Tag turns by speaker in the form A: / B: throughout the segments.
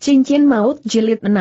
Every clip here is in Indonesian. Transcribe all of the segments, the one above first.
A: Cincin Maut Jilid 6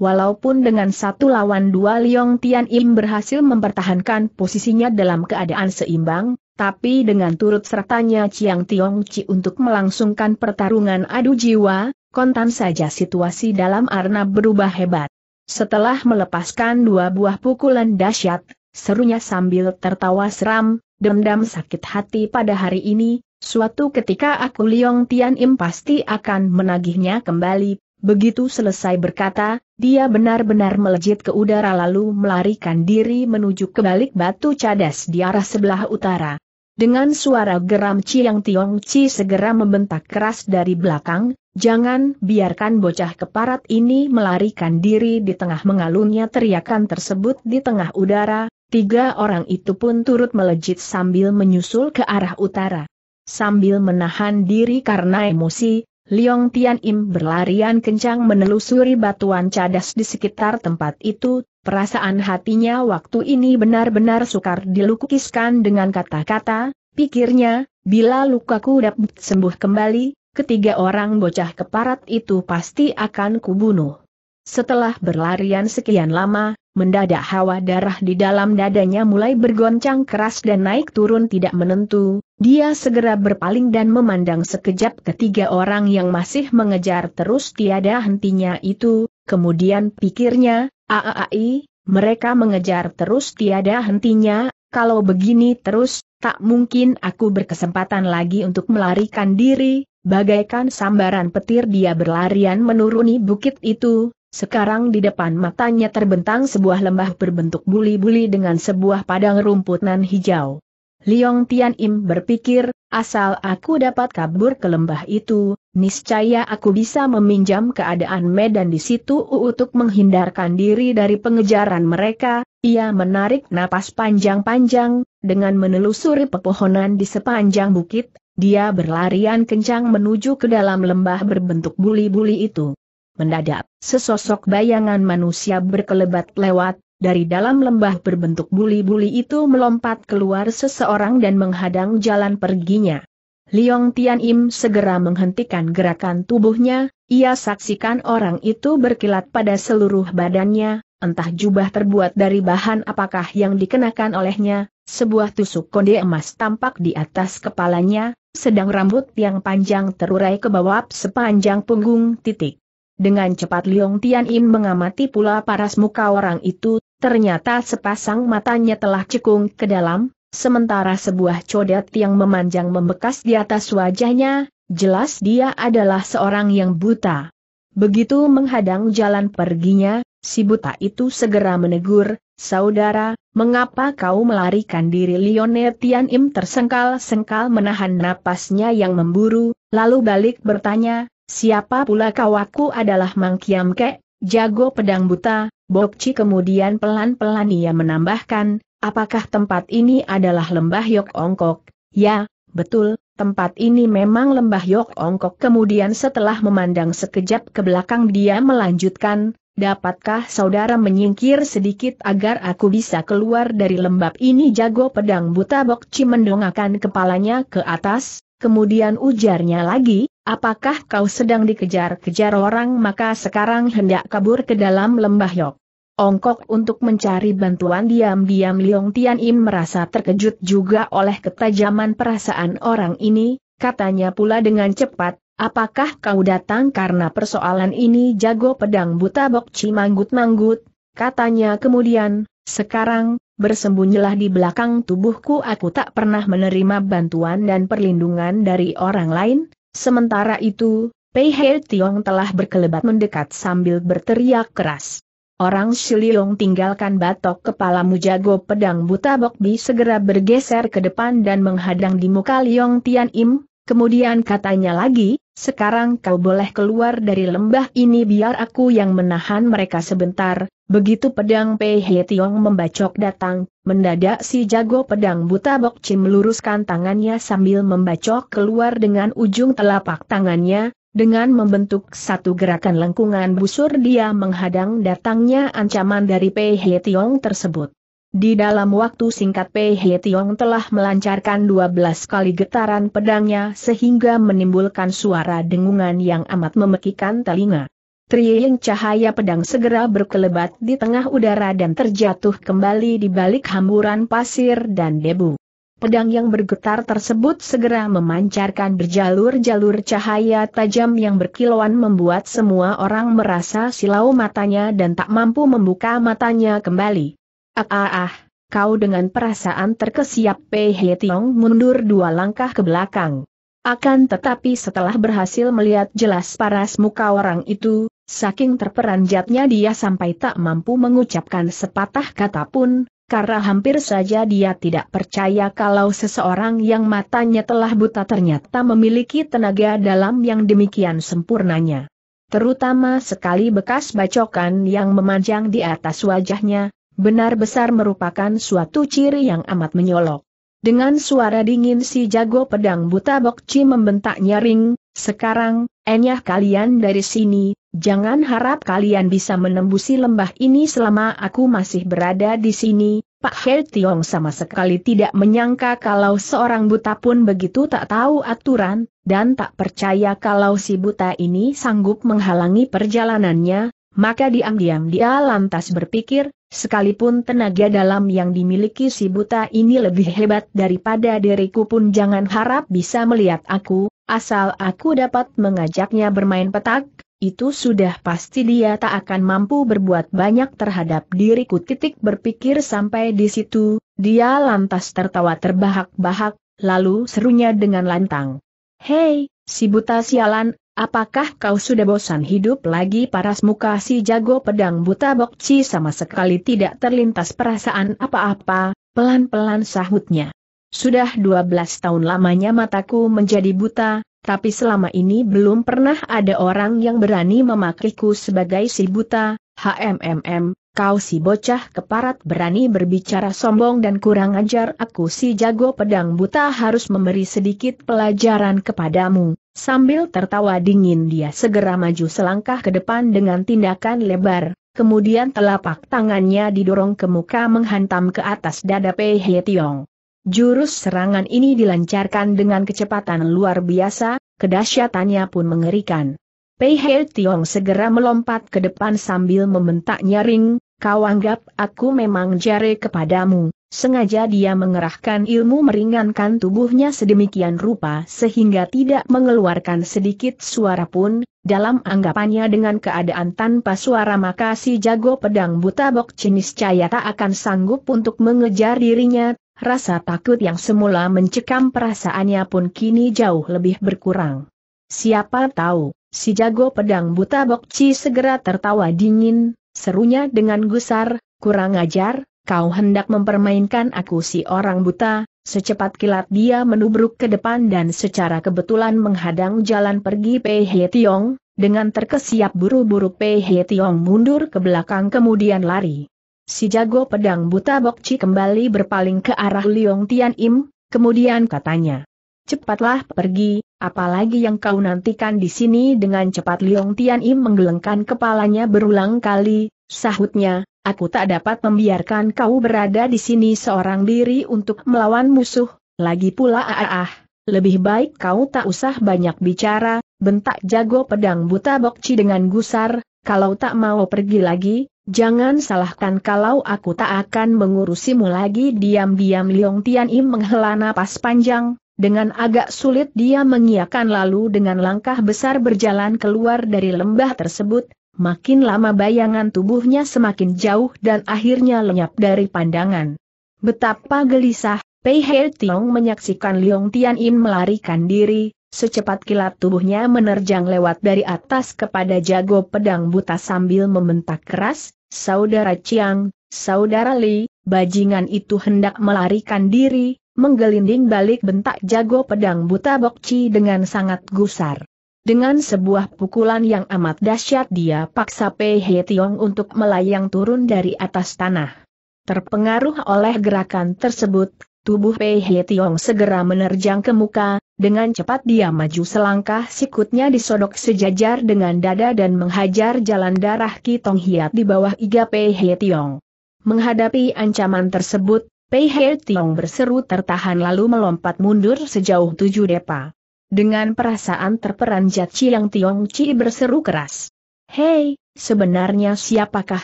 A: Walaupun dengan satu lawan dua Liong Tian Im berhasil mempertahankan posisinya dalam keadaan seimbang, tapi dengan turut sertanya Chiang Tiong Chi untuk melangsungkan pertarungan adu jiwa, kontan saja situasi dalam arena berubah hebat. Setelah melepaskan dua buah pukulan dahsyat, serunya sambil tertawa seram, dendam sakit hati pada hari ini, Suatu ketika aku Liong Tian Im pasti akan menagihnya kembali. Begitu selesai berkata, dia benar-benar melejit ke udara lalu melarikan diri menuju ke balik batu cadas di arah sebelah utara. Dengan suara geram Chiang Tiong Chi segera membentak keras dari belakang, jangan biarkan bocah keparat ini melarikan diri di tengah mengalunnya teriakan tersebut di tengah udara, tiga orang itu pun turut melejit sambil menyusul ke arah utara. Sambil menahan diri karena emosi, Liong Tian Im berlarian kencang menelusuri batuan cadas di sekitar tempat itu, perasaan hatinya waktu ini benar-benar sukar dilukiskan dengan kata-kata, pikirnya, bila lukaku dapat sembuh kembali, ketiga orang bocah keparat itu pasti akan kubunuh. Setelah berlarian sekian lama, mendadak hawa darah di dalam dadanya mulai bergoncang keras dan naik turun tidak menentu, dia segera berpaling dan memandang sekejap ketiga orang yang masih mengejar terus tiada hentinya itu, kemudian pikirnya, aai, mereka mengejar terus tiada hentinya, kalau begini terus, tak mungkin aku berkesempatan lagi untuk melarikan diri, bagaikan sambaran petir dia berlarian menuruni bukit itu, sekarang di depan matanya terbentang sebuah lembah berbentuk buli-buli dengan sebuah padang rumput nan hijau. Liong Tian Im berpikir, asal aku dapat kabur ke lembah itu, niscaya aku bisa meminjam keadaan medan di situ untuk menghindarkan diri dari pengejaran mereka, ia menarik napas panjang-panjang, dengan menelusuri pepohonan di sepanjang bukit, dia berlarian kencang menuju ke dalam lembah berbentuk buli-buli itu. Mendadak, sesosok bayangan manusia berkelebat lewat, dari dalam lembah berbentuk buli-buli itu melompat keluar seseorang dan menghadang jalan perginya. Liong Tian Im segera menghentikan gerakan tubuhnya, ia saksikan orang itu berkilat pada seluruh badannya, entah jubah terbuat dari bahan apakah yang dikenakan olehnya, sebuah tusuk konde emas tampak di atas kepalanya, sedang rambut yang panjang terurai ke bawah sepanjang punggung titik. Dengan cepat Liong Tian Im mengamati pula paras muka orang itu, ternyata sepasang matanya telah cekung ke dalam, sementara sebuah codet yang memanjang membekas di atas wajahnya, jelas dia adalah seorang yang buta. Begitu menghadang jalan perginya, si buta itu segera menegur, Saudara, mengapa kau melarikan diri Lione Tian Im tersengkal-sengkal menahan napasnya yang memburu, lalu balik bertanya, Siapa pula kau aku adalah Mang Kiam Kek, jago pedang buta, Bokci kemudian pelan-pelan ia menambahkan, apakah tempat ini adalah lembah Yok Ongkok? Ya, betul, tempat ini memang lembah Yok Ongkok. Kemudian setelah memandang sekejap ke belakang dia melanjutkan, dapatkah saudara menyingkir sedikit agar aku bisa keluar dari lembab ini jago pedang buta Bokci mendongakkan kepalanya ke atas, Kemudian ujarnya lagi, apakah kau sedang dikejar-kejar orang maka sekarang hendak kabur ke dalam lembah Yok. Ongkok untuk mencari bantuan diam-diam Liong Tian Im merasa terkejut juga oleh ketajaman perasaan orang ini, katanya pula dengan cepat, apakah kau datang karena persoalan ini jago pedang buta bok manggut manggut katanya kemudian, sekarang, bersembunyilah di belakang tubuhku aku tak pernah menerima bantuan dan perlindungan dari orang lain, sementara itu, Pei He Tiong telah berkelebat mendekat sambil berteriak keras. Orang Shiliong tinggalkan batok kepalamu jago pedang buta Bokbi segera bergeser ke depan dan menghadang di muka Liong Tian Im, kemudian katanya lagi, sekarang kau boleh keluar dari lembah ini biar aku yang menahan mereka sebentar. Begitu pedang Pei He Tiong membacok datang, mendadak si jago pedang buta Bok Chim meluruskan tangannya sambil membacok keluar dengan ujung telapak tangannya, dengan membentuk satu gerakan lengkungan busur dia menghadang datangnya ancaman dari Pei He Tiong tersebut. Di dalam waktu singkat Pei He Tiong telah melancarkan 12 kali getaran pedangnya sehingga menimbulkan suara dengungan yang amat memekikan telinga. Triing cahaya pedang segera berkelebat di tengah udara dan terjatuh kembali di balik hamburan pasir dan debu. Pedang yang bergetar tersebut segera memancarkan berjalur-jalur cahaya tajam yang berkilauan membuat semua orang merasa silau matanya dan tak mampu membuka matanya kembali. Ah ah ah, kau dengan perasaan terkesiap Pei He Tiong mundur dua langkah ke belakang. Akan tetapi setelah berhasil melihat jelas paras muka orang itu, saking terperanjatnya dia sampai tak mampu mengucapkan sepatah kata pun, karena hampir saja dia tidak percaya kalau seseorang yang matanya telah buta ternyata memiliki tenaga dalam yang demikian sempurnanya. Terutama sekali bekas bacokan yang memanjang di atas wajahnya, Benar besar merupakan suatu ciri yang amat menyolok. Dengan suara dingin si jago pedang buta Bokci membentak nyaring, sekarang, enyah kalian dari sini, jangan harap kalian bisa menembusi lembah ini selama aku masih berada di sini, Pak He Tiong sama sekali tidak menyangka kalau seorang buta pun begitu tak tahu aturan, dan tak percaya kalau si buta ini sanggup menghalangi perjalanannya, maka diam-diam dia lantas berpikir, sekalipun tenaga dalam yang dimiliki si buta ini lebih hebat daripada diriku pun jangan harap bisa melihat aku, asal aku dapat mengajaknya bermain petak, itu sudah pasti dia tak akan mampu berbuat banyak terhadap diriku titik berpikir sampai di situ, dia lantas tertawa terbahak-bahak, lalu serunya dengan lantang. Hei, si buta sialan, Apakah kau sudah bosan hidup lagi paras muka si jago pedang buta bokci sama sekali tidak terlintas perasaan apa-apa, pelan-pelan sahutnya. Sudah 12 tahun lamanya mataku menjadi buta, tapi selama ini belum pernah ada orang yang berani memakiku sebagai si buta, HMMM, kau si bocah keparat berani berbicara sombong dan kurang ajar aku si jago pedang buta harus memberi sedikit pelajaran kepadamu. Sambil tertawa dingin dia segera maju selangkah ke depan dengan tindakan lebar, kemudian telapak tangannya didorong ke muka menghantam ke atas dada Pei He Tiong. Jurus serangan ini dilancarkan dengan kecepatan luar biasa, kedahsyatannya pun mengerikan. Pei He Tiong segera melompat ke depan sambil membentak nyaring, kau anggap aku memang jare kepadamu, Sengaja dia mengerahkan ilmu meringankan tubuhnya sedemikian rupa sehingga tidak mengeluarkan sedikit suara pun, dalam anggapannya dengan keadaan tanpa suara maka si jago pedang buta bok jenis cahaya tak akan sanggup untuk mengejar dirinya, rasa takut yang semula mencekam perasaannya pun kini jauh lebih berkurang. Siapa tahu, si jago pedang buta ci segera tertawa dingin, serunya dengan gusar, kurang ajar, kau hendak mempermainkan aku si orang buta, secepat kilat dia menubruk ke depan dan secara kebetulan menghadang jalan pergi Pei He Tiong, dengan terkesiap buru-buru Pei He Tiong mundur ke belakang kemudian lari. Si jago pedang buta Bokci kembali berpaling ke arah Liong Tian Im, kemudian katanya. Cepatlah pergi, apalagi yang kau nantikan di sini dengan cepat Liong Tian Im menggelengkan kepalanya berulang kali, sahutnya, aku tak dapat membiarkan kau berada di sini seorang diri untuk melawan musuh, lagi pula ah ah, lebih baik kau tak usah banyak bicara, bentak jago pedang buta bokci dengan gusar, kalau tak mau pergi lagi, jangan salahkan kalau aku tak akan mengurusimu lagi diam-diam Liong Tian Im menghela napas panjang, dengan agak sulit dia mengiakan lalu dengan langkah besar berjalan keluar dari lembah tersebut, Makin lama bayangan tubuhnya semakin jauh dan akhirnya lenyap dari pandangan. Betapa gelisah, Pei He Tiong menyaksikan Liong Tian In melarikan diri, secepat kilat tubuhnya menerjang lewat dari atas kepada jago pedang buta sambil membentak keras, Saudara Chiang, Saudara Li, bajingan itu hendak melarikan diri, menggelinding balik bentak jago pedang buta Bokci dengan sangat gusar. Dengan sebuah pukulan yang amat dahsyat dia paksa Pei He Tiong untuk melayang turun dari atas tanah. Terpengaruh oleh gerakan tersebut, tubuh Pei He Tiong segera menerjang ke muka, dengan cepat dia maju selangkah sikutnya disodok sejajar dengan dada dan menghajar jalan darah Ki Tong Hiat di bawah iga Pei He Tiong. Menghadapi ancaman tersebut, Pei He Tiong berseru tertahan lalu melompat mundur sejauh tujuh depa. Dengan perasaan terperanjat Chiang Tiong Chi berseru keras. Hei, sebenarnya siapakah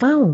A: kau?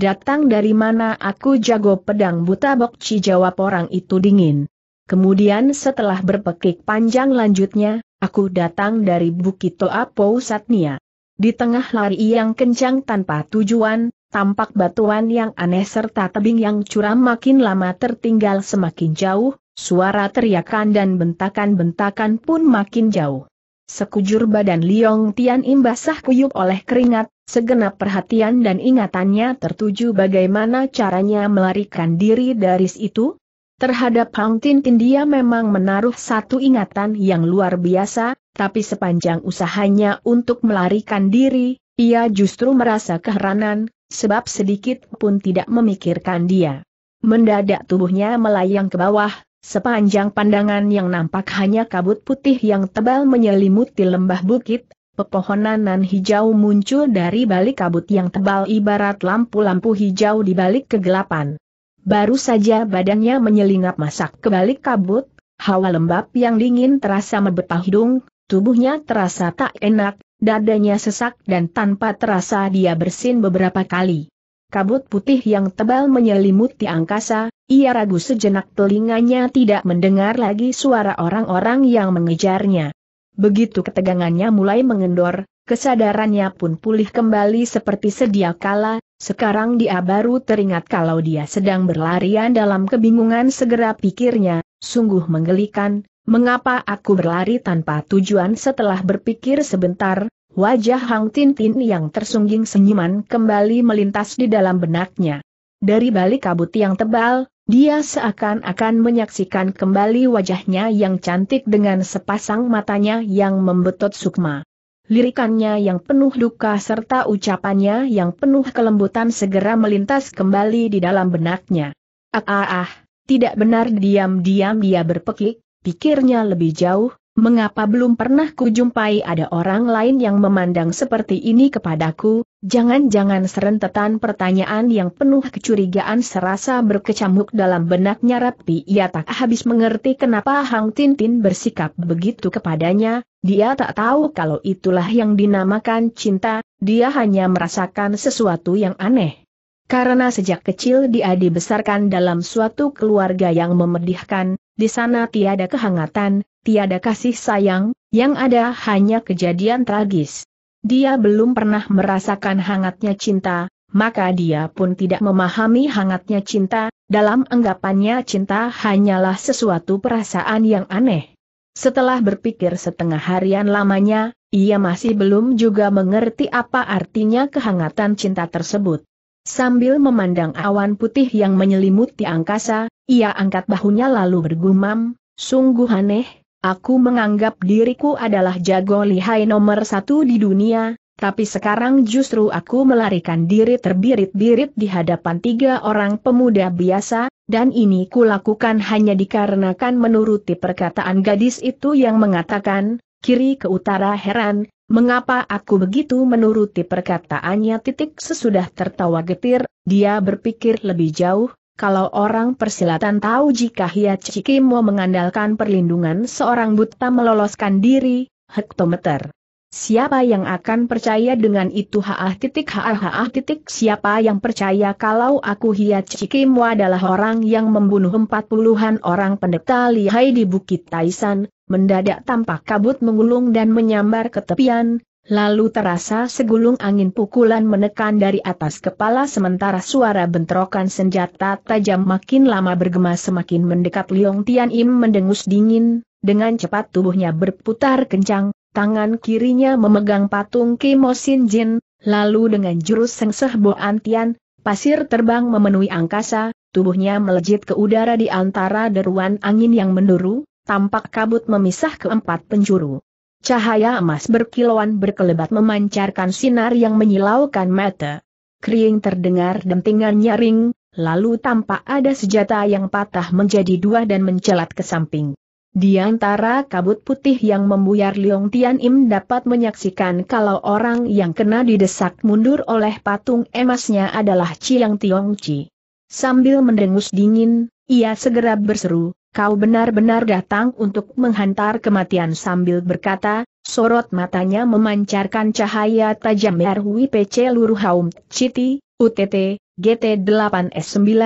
A: Datang dari mana aku jago pedang buta Bok Chi jawab orang itu dingin. Kemudian setelah berpekik panjang lanjutnya, aku datang dari Bukit Toapo Satnia. Di tengah lari yang kencang tanpa tujuan, tampak batuan yang aneh serta tebing yang curam makin lama tertinggal semakin jauh, Suara teriakan dan bentakan-bentakan pun makin jauh. Sekujur badan Liong Tian imbasah kuyup oleh keringat, segenap perhatian dan ingatannya tertuju bagaimana caranya melarikan diri dari situ. Terhadap Hang Tin Tin dia memang menaruh satu ingatan yang luar biasa, tapi sepanjang usahanya untuk melarikan diri, ia justru merasa keheranan, sebab sedikit pun tidak memikirkan dia. Mendadak tubuhnya melayang ke bawah, Sepanjang pandangan yang nampak hanya kabut putih yang tebal menyelimuti lembah bukit, pepohonan nan hijau muncul dari balik kabut yang tebal ibarat lampu-lampu hijau di balik kegelapan. Baru saja badannya menyelinap masak ke balik kabut, hawa lembab yang dingin terasa membetah hidung, tubuhnya terasa tak enak, dadanya sesak dan tanpa terasa dia bersin beberapa kali. Kabut putih yang tebal menyelimuti angkasa, ia ragu sejenak telinganya tidak mendengar lagi suara orang-orang yang mengejarnya. Begitu ketegangannya mulai mengendor, kesadarannya pun pulih kembali seperti sedia kala, sekarang dia baru teringat kalau dia sedang berlarian dalam kebingungan segera pikirnya, sungguh menggelikan, mengapa aku berlari tanpa tujuan setelah berpikir sebentar, Wajah Hang Tintin yang tersungging senyuman kembali melintas di dalam benaknya. Dari balik kabut yang tebal, dia seakan-akan menyaksikan kembali wajahnya yang cantik dengan sepasang matanya yang membetot sukma. Lirikannya yang penuh duka serta ucapannya yang penuh kelembutan segera melintas kembali di dalam benaknya. Ah ah ah, tidak benar diam-diam dia berpekik, pikirnya lebih jauh, Mengapa belum pernah kujumpai ada orang lain yang memandang seperti ini kepadaku, jangan-jangan serentetan pertanyaan yang penuh kecurigaan serasa berkecamuk dalam benaknya Rapi ia tak habis mengerti kenapa Hang Tintin bersikap begitu kepadanya, dia tak tahu kalau itulah yang dinamakan cinta, dia hanya merasakan sesuatu yang aneh. Karena sejak kecil dia dibesarkan dalam suatu keluarga yang memedihkan, di sana tiada kehangatan, tiada kasih sayang, yang ada hanya kejadian tragis. Dia belum pernah merasakan hangatnya cinta, maka dia pun tidak memahami hangatnya cinta, dalam anggapannya cinta hanyalah sesuatu perasaan yang aneh. Setelah berpikir setengah harian lamanya, ia masih belum juga mengerti apa artinya kehangatan cinta tersebut. Sambil memandang awan putih yang menyelimuti angkasa, ia angkat bahunya lalu bergumam, sungguh aneh, Aku menganggap diriku adalah jago lihai nomor satu di dunia, tapi sekarang justru aku melarikan diri terbirit-birit di hadapan tiga orang pemuda biasa, dan ini kulakukan hanya dikarenakan menuruti perkataan gadis itu yang mengatakan, kiri ke utara heran, mengapa aku begitu menuruti perkataannya titik sesudah tertawa getir, dia berpikir lebih jauh, kalau orang persilatan tahu jika Hiat Cikimo mengandalkan perlindungan seorang buta meloloskan diri, hektometer. Siapa yang akan percaya dengan itu haah titik haah haah titik siapa yang percaya kalau aku Hiat Cikimo adalah orang yang membunuh empat puluhan orang pendeta lihai di Bukit Taisan, mendadak tampak kabut mengulung dan menyambar ke tepian, Lalu terasa segulung angin pukulan menekan dari atas kepala sementara suara bentrokan senjata tajam makin lama bergema semakin mendekat Liong Tian Im mendengus dingin, dengan cepat tubuhnya berputar kencang, tangan kirinya memegang patung Kimo Sin Jin, lalu dengan jurus sengseh Boantian, Tian, pasir terbang memenuhi angkasa, tubuhnya melejit ke udara di antara deruan angin yang menduru, tampak kabut memisah keempat penjuru. Cahaya emas berkilauan berkelebat memancarkan sinar yang menyilaukan mata. Kering terdengar dentingan nyaring, lalu tampak ada senjata yang patah menjadi dua dan mencelat ke samping. Di antara kabut putih yang membuyar Liong Tian Im dapat menyaksikan kalau orang yang kena didesak mundur oleh patung emasnya adalah Chiang Tiong Chi. Sambil mendengus dingin, ia segera berseru, kau benar-benar datang untuk menghantar kematian sambil berkata, sorot matanya memancarkan cahaya tajam RWPC Haum Citi, UTT, GT8S9,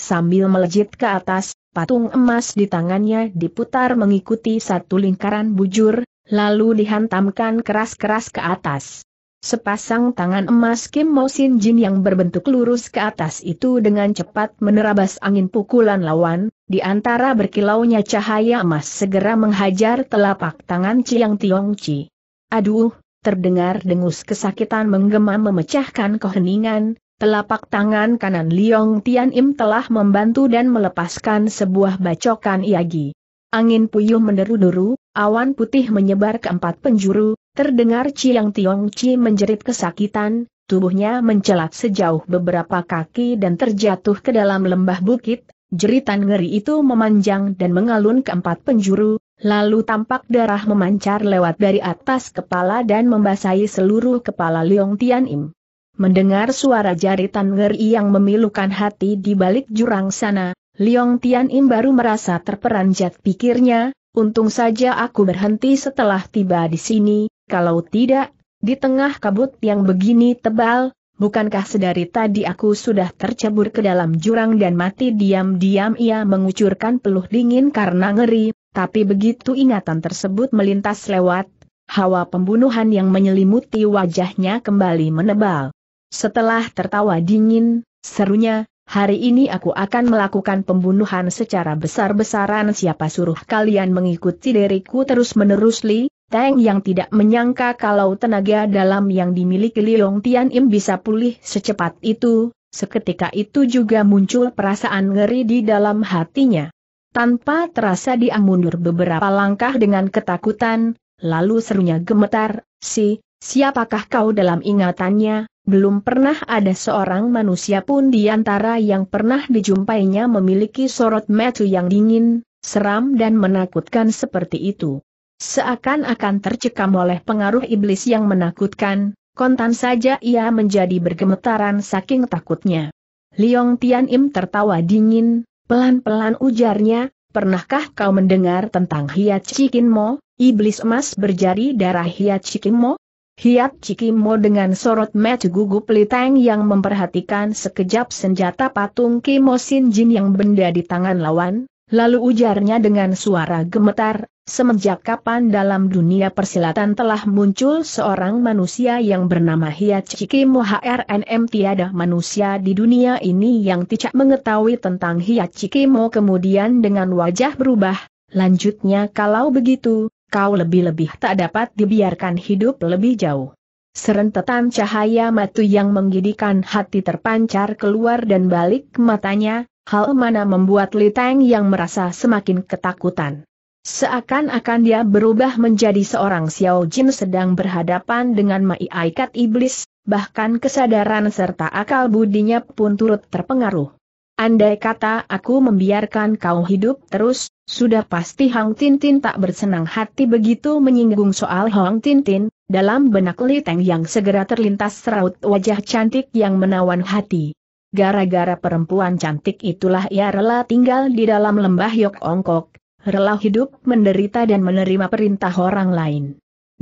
A: sambil melejit ke atas, patung emas di tangannya diputar mengikuti satu lingkaran bujur, lalu dihantamkan keras-keras ke atas. Sepasang tangan emas Kim Mo Sin Jin yang berbentuk lurus ke atas itu dengan cepat menerabas angin pukulan lawan, di antara berkilaunya cahaya emas segera menghajar telapak tangan Chiang Tiong Chi. Aduh, terdengar dengus kesakitan menggema memecahkan keheningan, telapak tangan kanan Liong Tian Im telah membantu dan melepaskan sebuah bacokan iagi. Angin puyuh meneru-teru, awan putih menyebar ke empat penjuru, terdengar Chiang Tiong Chi menjerit kesakitan, tubuhnya mencelat sejauh beberapa kaki dan terjatuh ke dalam lembah bukit, Jeritan ngeri itu memanjang dan mengalun ke empat penjuru, lalu tampak darah memancar lewat dari atas kepala dan membasahi seluruh kepala Leong Tian Im. Mendengar suara jeritan ngeri yang memilukan hati di balik jurang sana, Leong Tian Im baru merasa terperanjat pikirnya, untung saja aku berhenti setelah tiba di sini, kalau tidak, di tengah kabut yang begini tebal, bukankah sedari tadi aku sudah tercebur ke dalam jurang dan mati diam-diam ia mengucurkan peluh dingin karena ngeri, tapi begitu ingatan tersebut melintas lewat, hawa pembunuhan yang menyelimuti wajahnya kembali menebal. Setelah tertawa dingin, serunya, hari ini aku akan melakukan pembunuhan secara besar-besaran siapa suruh kalian mengikuti diriku terus-menerus li, Tang yang tidak menyangka kalau tenaga dalam yang dimiliki Liong Tian Im bisa pulih secepat itu, seketika itu juga muncul perasaan ngeri di dalam hatinya. Tanpa terasa dia mundur beberapa langkah dengan ketakutan, lalu serunya gemetar, si, siapakah kau dalam ingatannya, belum pernah ada seorang manusia pun di antara yang pernah dijumpainya memiliki sorot metu yang dingin, seram dan menakutkan seperti itu. Seakan-akan tercekam oleh pengaruh iblis yang menakutkan, kontan saja ia menjadi bergemetaran saking takutnya. Liong Tian Im tertawa dingin, pelan-pelan ujarnya, pernahkah kau mendengar tentang Hiat mo, iblis emas berjari darah Hiat Mo? Hiat mo dengan sorot mata gugup Liteng yang memperhatikan sekejap senjata patung Kimo Sin Jin yang benda di tangan lawan, lalu ujarnya dengan suara gemetar, Semenjak kapan dalam dunia persilatan telah muncul seorang manusia yang bernama Hia Hiachiki HRNM tiada manusia di dunia ini yang tidak mengetahui tentang Hia Mo kemudian dengan wajah berubah, lanjutnya kalau begitu, kau lebih-lebih tak dapat dibiarkan hidup lebih jauh. Serentetan cahaya matu yang menggidikan hati terpancar keluar dan balik matanya, hal mana membuat Liteng yang merasa semakin ketakutan. Seakan-akan dia berubah menjadi seorang Xiao Jin sedang berhadapan dengan Mai Aikat Iblis, bahkan kesadaran serta akal budinya pun turut terpengaruh. Andai kata aku membiarkan kau hidup terus, sudah pasti Hang Tintin tak bersenang hati begitu menyinggung soal Hang Tintin, dalam benak Li Teng yang segera terlintas seraut wajah cantik yang menawan hati. Gara-gara perempuan cantik itulah ia rela tinggal di dalam lembah Yok Ongkok, rela hidup menderita dan menerima perintah orang lain.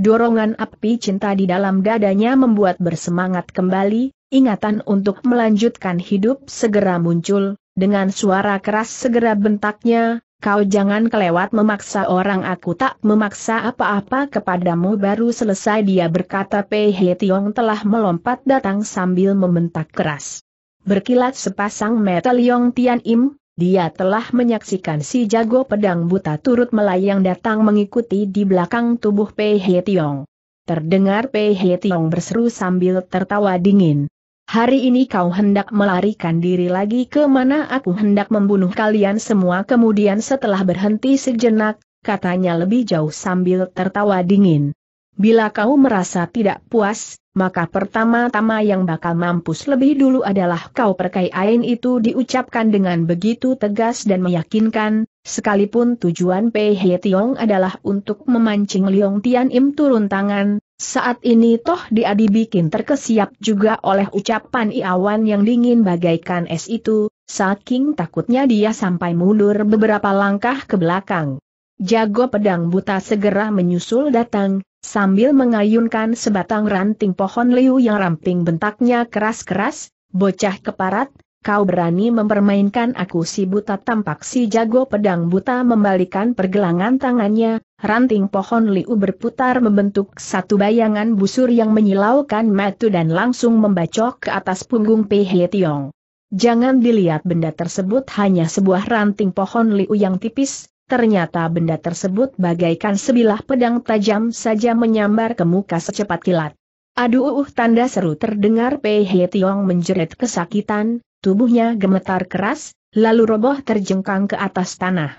A: Dorongan api cinta di dalam dadanya membuat bersemangat kembali, ingatan untuk melanjutkan hidup segera muncul, dengan suara keras segera bentaknya, kau jangan kelewat memaksa orang aku tak memaksa apa-apa kepadamu baru selesai dia berkata Pei Tiong telah melompat datang sambil membentak keras. Berkilat sepasang metal Yong Tian Im, dia telah menyaksikan si jago pedang buta turut melayang datang mengikuti di belakang tubuh Pei He Tiong. Terdengar Pei He Tiong berseru sambil tertawa dingin. Hari ini kau hendak melarikan diri lagi ke mana aku hendak membunuh kalian semua kemudian setelah berhenti sejenak, katanya lebih jauh sambil tertawa dingin. Bila kau merasa tidak puas, maka pertama-tama yang bakal mampus lebih dulu adalah kau perkayain itu diucapkan dengan begitu tegas dan meyakinkan, sekalipun tujuan Pei He Tiong adalah untuk memancing Liong Tian Im turun tangan, saat ini toh dia dibikin terkesiap juga oleh ucapan Iawan yang dingin bagaikan es itu, saking takutnya dia sampai mundur beberapa langkah ke belakang. Jago pedang buta segera menyusul datang, Sambil mengayunkan sebatang ranting pohon liu yang ramping bentaknya keras-keras, bocah keparat, kau berani mempermainkan aku si buta tampak si jago pedang buta membalikan pergelangan tangannya, ranting pohon liu berputar membentuk satu bayangan busur yang menyilaukan matu dan langsung membacok ke atas punggung Pehe Tiong. Jangan dilihat benda tersebut hanya sebuah ranting pohon liu yang tipis, Ternyata benda tersebut bagaikan sebilah pedang tajam saja menyambar ke muka secepat kilat. Aduh uh tanda seru terdengar Pei He Tiong menjerit kesakitan, tubuhnya gemetar keras, lalu roboh terjengkang ke atas tanah.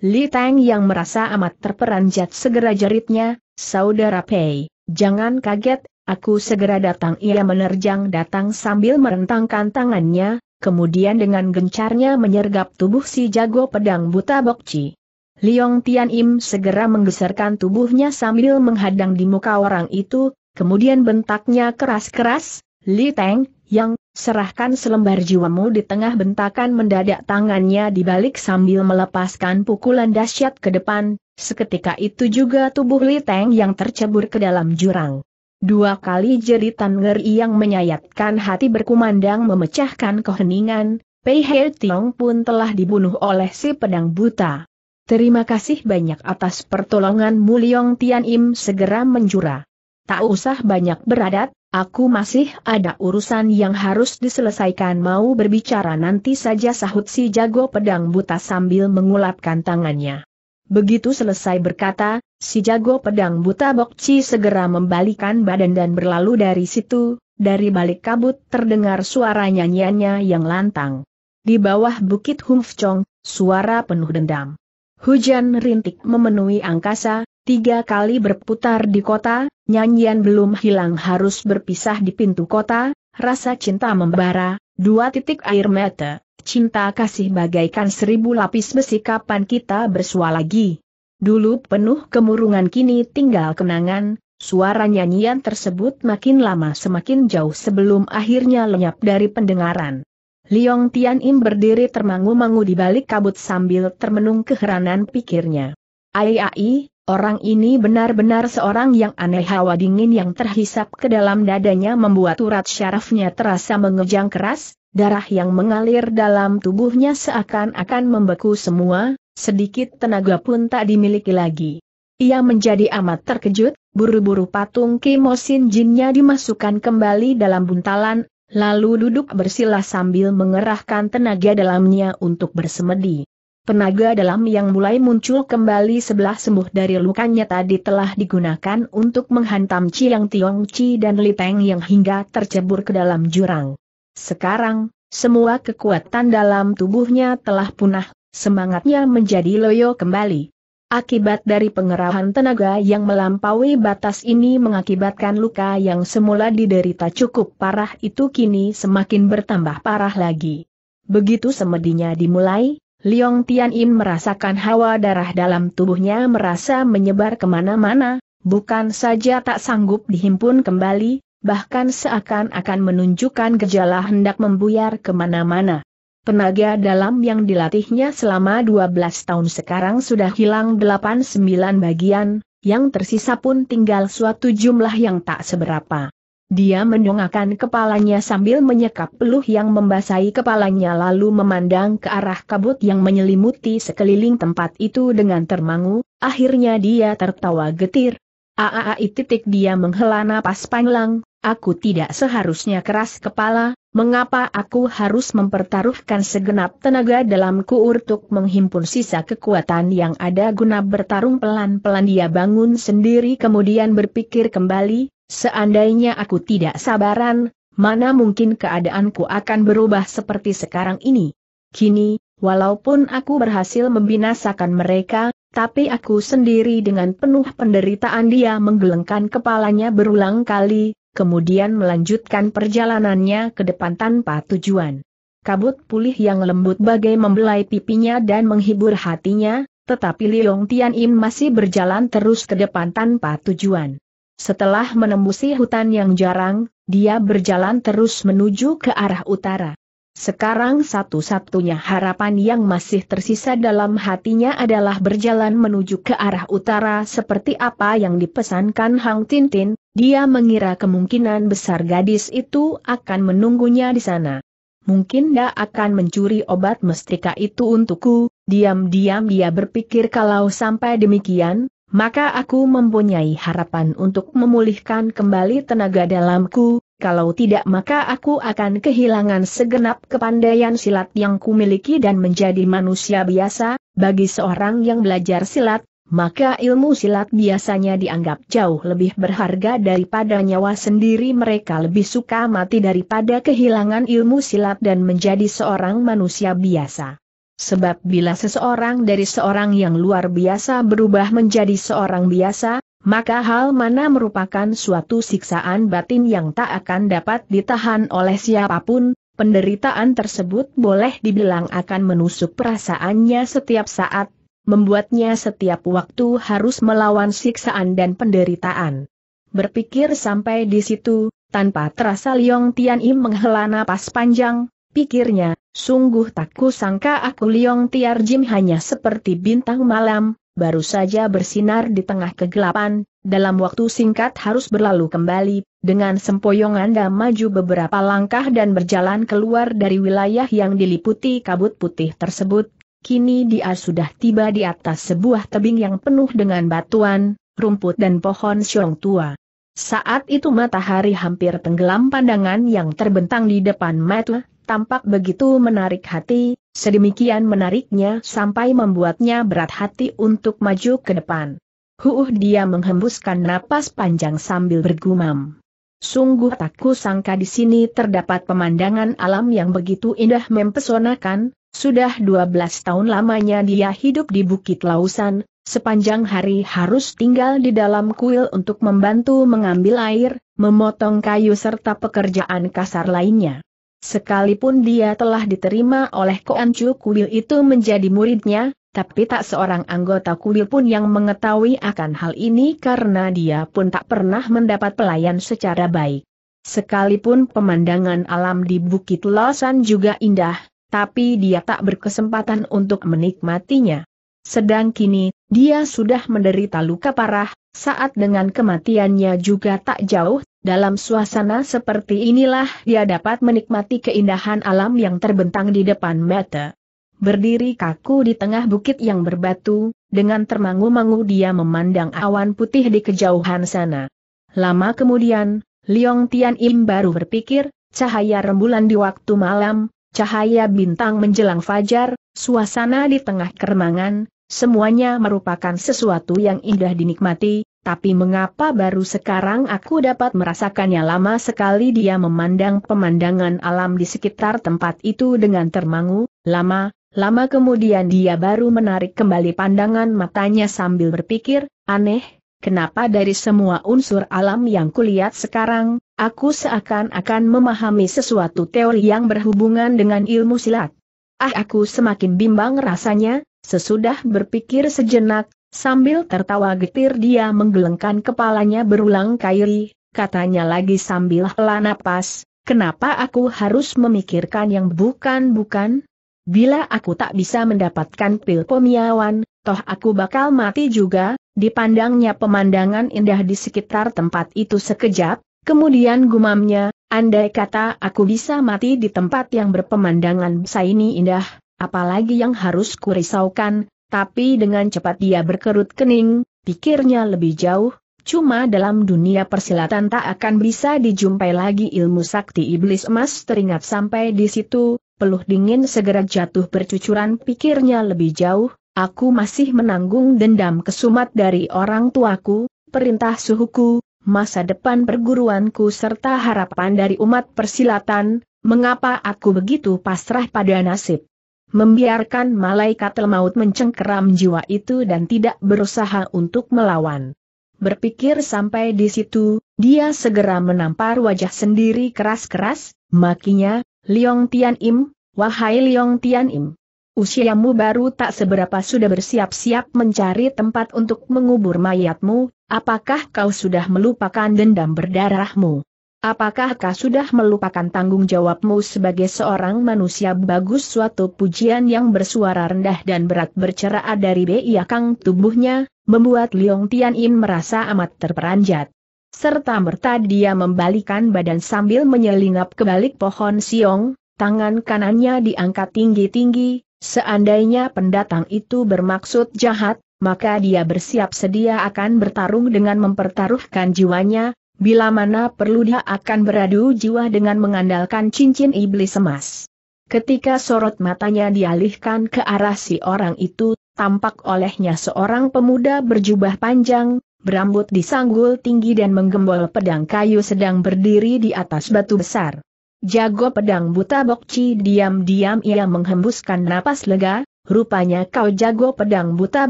A: Li Tang yang merasa amat terperanjat segera jeritnya, Saudara Pei, jangan kaget, aku segera datang ia menerjang datang sambil merentangkan tangannya, kemudian dengan gencarnya menyergap tubuh si jago pedang buta Bokci. Liong Tian Im segera menggeserkan tubuhnya sambil menghadang di muka orang itu, kemudian bentaknya keras-keras, Li Teng, yang, serahkan selembar jiwamu di tengah bentakan mendadak tangannya dibalik sambil melepaskan pukulan dahsyat ke depan, seketika itu juga tubuh Li Teng yang tercebur ke dalam jurang. Dua kali jeritan ngeri yang menyayatkan hati berkumandang memecahkan keheningan, Pei He Tiong pun telah dibunuh oleh si pedang buta. Terima kasih banyak atas pertolongan Mulyong Tian Im segera menjura. Tak usah banyak beradat, aku masih ada urusan yang harus diselesaikan mau berbicara nanti saja sahut si jago pedang buta sambil mengulapkan tangannya. Begitu selesai berkata, si jago pedang buta Bokci segera membalikan badan dan berlalu dari situ, dari balik kabut terdengar suara nyanyiannya yang lantang. Di bawah bukit Humfchong, suara penuh dendam. Hujan rintik memenuhi angkasa, tiga kali berputar di kota, nyanyian belum hilang harus berpisah di pintu kota, rasa cinta membara, dua titik air mata, cinta kasih bagaikan seribu lapis besi kapan kita bersua lagi. Dulu penuh kemurungan kini tinggal kenangan, suara nyanyian tersebut makin lama semakin jauh sebelum akhirnya lenyap dari pendengaran. Liong Tian Im berdiri termangu-mangu di balik kabut sambil termenung keheranan pikirnya. Ai ai, orang ini benar-benar seorang yang aneh hawa dingin yang terhisap ke dalam dadanya membuat urat syarafnya terasa mengejang keras, darah yang mengalir dalam tubuhnya seakan-akan membeku semua, sedikit tenaga pun tak dimiliki lagi. Ia menjadi amat terkejut, buru-buru patung Kimosin Jinnya dimasukkan kembali dalam buntalan, lalu duduk bersila sambil mengerahkan tenaga dalamnya untuk bersemedi. Tenaga dalam yang mulai muncul kembali sebelah sembuh dari lukanya tadi telah digunakan untuk menghantam Chiang Tiong Chi dan Li Peng yang hingga tercebur ke dalam jurang. Sekarang, semua kekuatan dalam tubuhnya telah punah, semangatnya menjadi loyo kembali. Akibat dari pengerahan tenaga yang melampaui batas ini mengakibatkan luka yang semula diderita cukup parah itu kini semakin bertambah parah lagi. Begitu semedinya dimulai, Liong Tian'in merasakan hawa darah dalam tubuhnya merasa menyebar kemana-mana, bukan saja tak sanggup dihimpun kembali, bahkan seakan-akan menunjukkan gejala hendak membuyar kemana-mana. Tenaga dalam yang dilatihnya selama 12 tahun sekarang sudah hilang 8-9 bagian, yang tersisa pun tinggal suatu jumlah yang tak seberapa. Dia menyongakkan kepalanya sambil menyekap peluh yang membasahi kepalanya lalu memandang ke arah kabut yang menyelimuti sekeliling tempat itu dengan termangu, akhirnya dia tertawa getir. Aaai titik dia menghela napas panjang, Aku tidak seharusnya keras kepala, mengapa aku harus mempertaruhkan segenap tenaga dalamku untuk menghimpun sisa kekuatan yang ada guna bertarung pelan-pelan dia bangun sendiri kemudian berpikir kembali, seandainya aku tidak sabaran, mana mungkin keadaanku akan berubah seperti sekarang ini. Kini, walaupun aku berhasil membinasakan mereka, tapi aku sendiri dengan penuh penderitaan dia menggelengkan kepalanya berulang kali, kemudian melanjutkan perjalanannya ke depan tanpa tujuan. Kabut pulih yang lembut bagai membelai pipinya dan menghibur hatinya, tetapi Liong Tian Im masih berjalan terus ke depan tanpa tujuan. Setelah menembusi hutan yang jarang, dia berjalan terus menuju ke arah utara. Sekarang satu-satunya harapan yang masih tersisa dalam hatinya adalah berjalan menuju ke arah utara seperti apa yang dipesankan Hang Tintin, dia mengira kemungkinan besar gadis itu akan menunggunya di sana. Mungkin dia akan mencuri obat mestika itu untukku, diam-diam dia berpikir kalau sampai demikian, maka aku mempunyai harapan untuk memulihkan kembali tenaga dalamku, kalau tidak maka aku akan kehilangan segenap kepandaian silat yang kumiliki dan menjadi manusia biasa, bagi seorang yang belajar silat, maka ilmu silat biasanya dianggap jauh lebih berharga daripada nyawa sendiri mereka lebih suka mati daripada kehilangan ilmu silat dan menjadi seorang manusia biasa. Sebab bila seseorang dari seorang yang luar biasa berubah menjadi seorang biasa, maka hal mana merupakan suatu siksaan batin yang tak akan dapat ditahan oleh siapapun, penderitaan tersebut boleh dibilang akan menusuk perasaannya setiap saat, membuatnya setiap waktu harus melawan siksaan dan penderitaan. Berpikir sampai di situ, tanpa terasa Liong Tian Im menghela napas panjang, pikirnya, sungguh tak kusangka aku Liong Tiar Jim hanya seperti bintang malam, baru saja bersinar di tengah kegelapan, dalam waktu singkat harus berlalu kembali, dengan sempoyongan dan maju beberapa langkah dan berjalan keluar dari wilayah yang diliputi kabut putih tersebut, kini dia sudah tiba di atas sebuah tebing yang penuh dengan batuan, rumput dan pohon siong tua. Saat itu matahari hampir tenggelam pandangan yang terbentang di depan mata, tampak begitu menarik hati, Sedemikian menariknya sampai membuatnya berat hati untuk maju ke depan. Huuh dia menghembuskan napas panjang sambil bergumam. Sungguh tak kusangka di sini terdapat pemandangan alam yang begitu indah mempesonakan, sudah 12 tahun lamanya dia hidup di Bukit Lausan, sepanjang hari harus tinggal di dalam kuil untuk membantu mengambil air, memotong kayu serta pekerjaan kasar lainnya. Sekalipun dia telah diterima oleh Chu Kuil itu menjadi muridnya, tapi tak seorang anggota kuil pun yang mengetahui akan hal ini karena dia pun tak pernah mendapat pelayan secara baik. Sekalipun pemandangan alam di Bukit Losan juga indah, tapi dia tak berkesempatan untuk menikmatinya. Sedang kini, dia sudah menderita luka parah, saat dengan kematiannya juga tak jauh, dalam suasana seperti inilah dia dapat menikmati keindahan alam yang terbentang di depan mata. Berdiri kaku di tengah bukit yang berbatu, dengan termangu-mangu dia memandang awan putih di kejauhan sana. Lama kemudian, Liong Tian Im baru berpikir, cahaya rembulan di waktu malam, Cahaya bintang menjelang fajar, suasana di tengah kermangan, semuanya merupakan sesuatu yang indah dinikmati, tapi mengapa baru sekarang aku dapat merasakannya lama sekali dia memandang pemandangan alam di sekitar tempat itu dengan termangu, lama, lama kemudian dia baru menarik kembali pandangan matanya sambil berpikir, aneh, kenapa dari semua unsur alam yang kulihat sekarang, Aku seakan-akan memahami sesuatu teori yang berhubungan dengan ilmu silat. Ah aku semakin bimbang rasanya, sesudah berpikir sejenak, sambil tertawa getir dia menggelengkan kepalanya berulang kali, katanya lagi sambil hela napas, kenapa aku harus memikirkan yang bukan-bukan? Bila aku tak bisa mendapatkan pil pemiawan, toh aku bakal mati juga, dipandangnya pemandangan indah di sekitar tempat itu sekejap, Kemudian gumamnya, andai kata aku bisa mati di tempat yang berpemandangan saini indah, apalagi yang harus kurisaukan, tapi dengan cepat dia berkerut kening, pikirnya lebih jauh, cuma dalam dunia persilatan tak akan bisa dijumpai lagi ilmu sakti iblis emas teringat sampai di situ, peluh dingin segera jatuh bercucuran pikirnya lebih jauh, aku masih menanggung dendam kesumat dari orang tuaku, perintah suhuku, masa depan perguruanku serta harapan dari umat persilatan, mengapa aku begitu pasrah pada nasib? Membiarkan malaikat maut mencengkeram jiwa itu dan tidak berusaha untuk melawan. Berpikir sampai di situ, dia segera menampar wajah sendiri keras-keras, makinya, Liong Tian Im, wahai Liong Tian Im usiamu baru tak seberapa sudah bersiap-siap mencari tempat untuk mengubur mayatmu, apakah kau sudah melupakan dendam berdarahmu? Apakah kau sudah melupakan tanggung jawabmu sebagai seorang manusia bagus suatu pujian yang bersuara rendah dan berat berceraa dari beiakang tubuhnya, membuat Liong Tian merasa amat terperanjat. Serta merta dia membalikan badan sambil menyelinap ke balik pohon siong, tangan kanannya diangkat tinggi-tinggi, Seandainya pendatang itu bermaksud jahat, maka dia bersiap sedia akan bertarung dengan mempertaruhkan jiwanya, bila mana perlu dia akan beradu jiwa dengan mengandalkan cincin iblis emas. Ketika sorot matanya dialihkan ke arah si orang itu, tampak olehnya seorang pemuda berjubah panjang, berambut disanggul tinggi dan menggembol pedang kayu sedang berdiri di atas batu besar. Jago pedang buta bokci diam-diam ia menghembuskan napas lega, rupanya kau jago pedang buta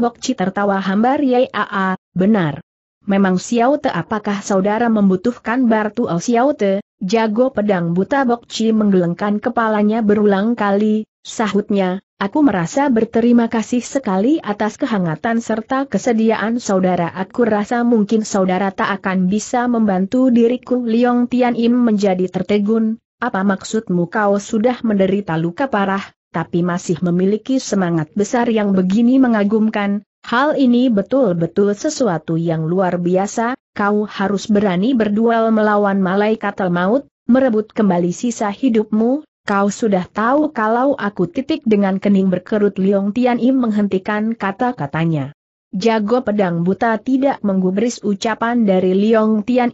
A: bokci tertawa hambar yai aa, benar. Memang Xiao Te apakah saudara membutuhkan Bartual Xiao Te, jago pedang buta bokci menggelengkan kepalanya berulang kali, sahutnya, Aku merasa berterima kasih sekali atas kehangatan serta kesediaan saudara. Aku rasa mungkin saudara tak akan bisa membantu diriku. Liong Tian Im menjadi tertegun, apa maksudmu kau sudah menderita luka parah, tapi masih memiliki semangat besar yang begini mengagumkan, hal ini betul-betul sesuatu yang luar biasa, kau harus berani berduel melawan malaikat maut, merebut kembali sisa hidupmu, kau sudah tahu kalau aku titik dengan kening berkerut Liong Tian menghentikan kata-katanya. Jago pedang buta tidak menggubris ucapan dari Liong Tian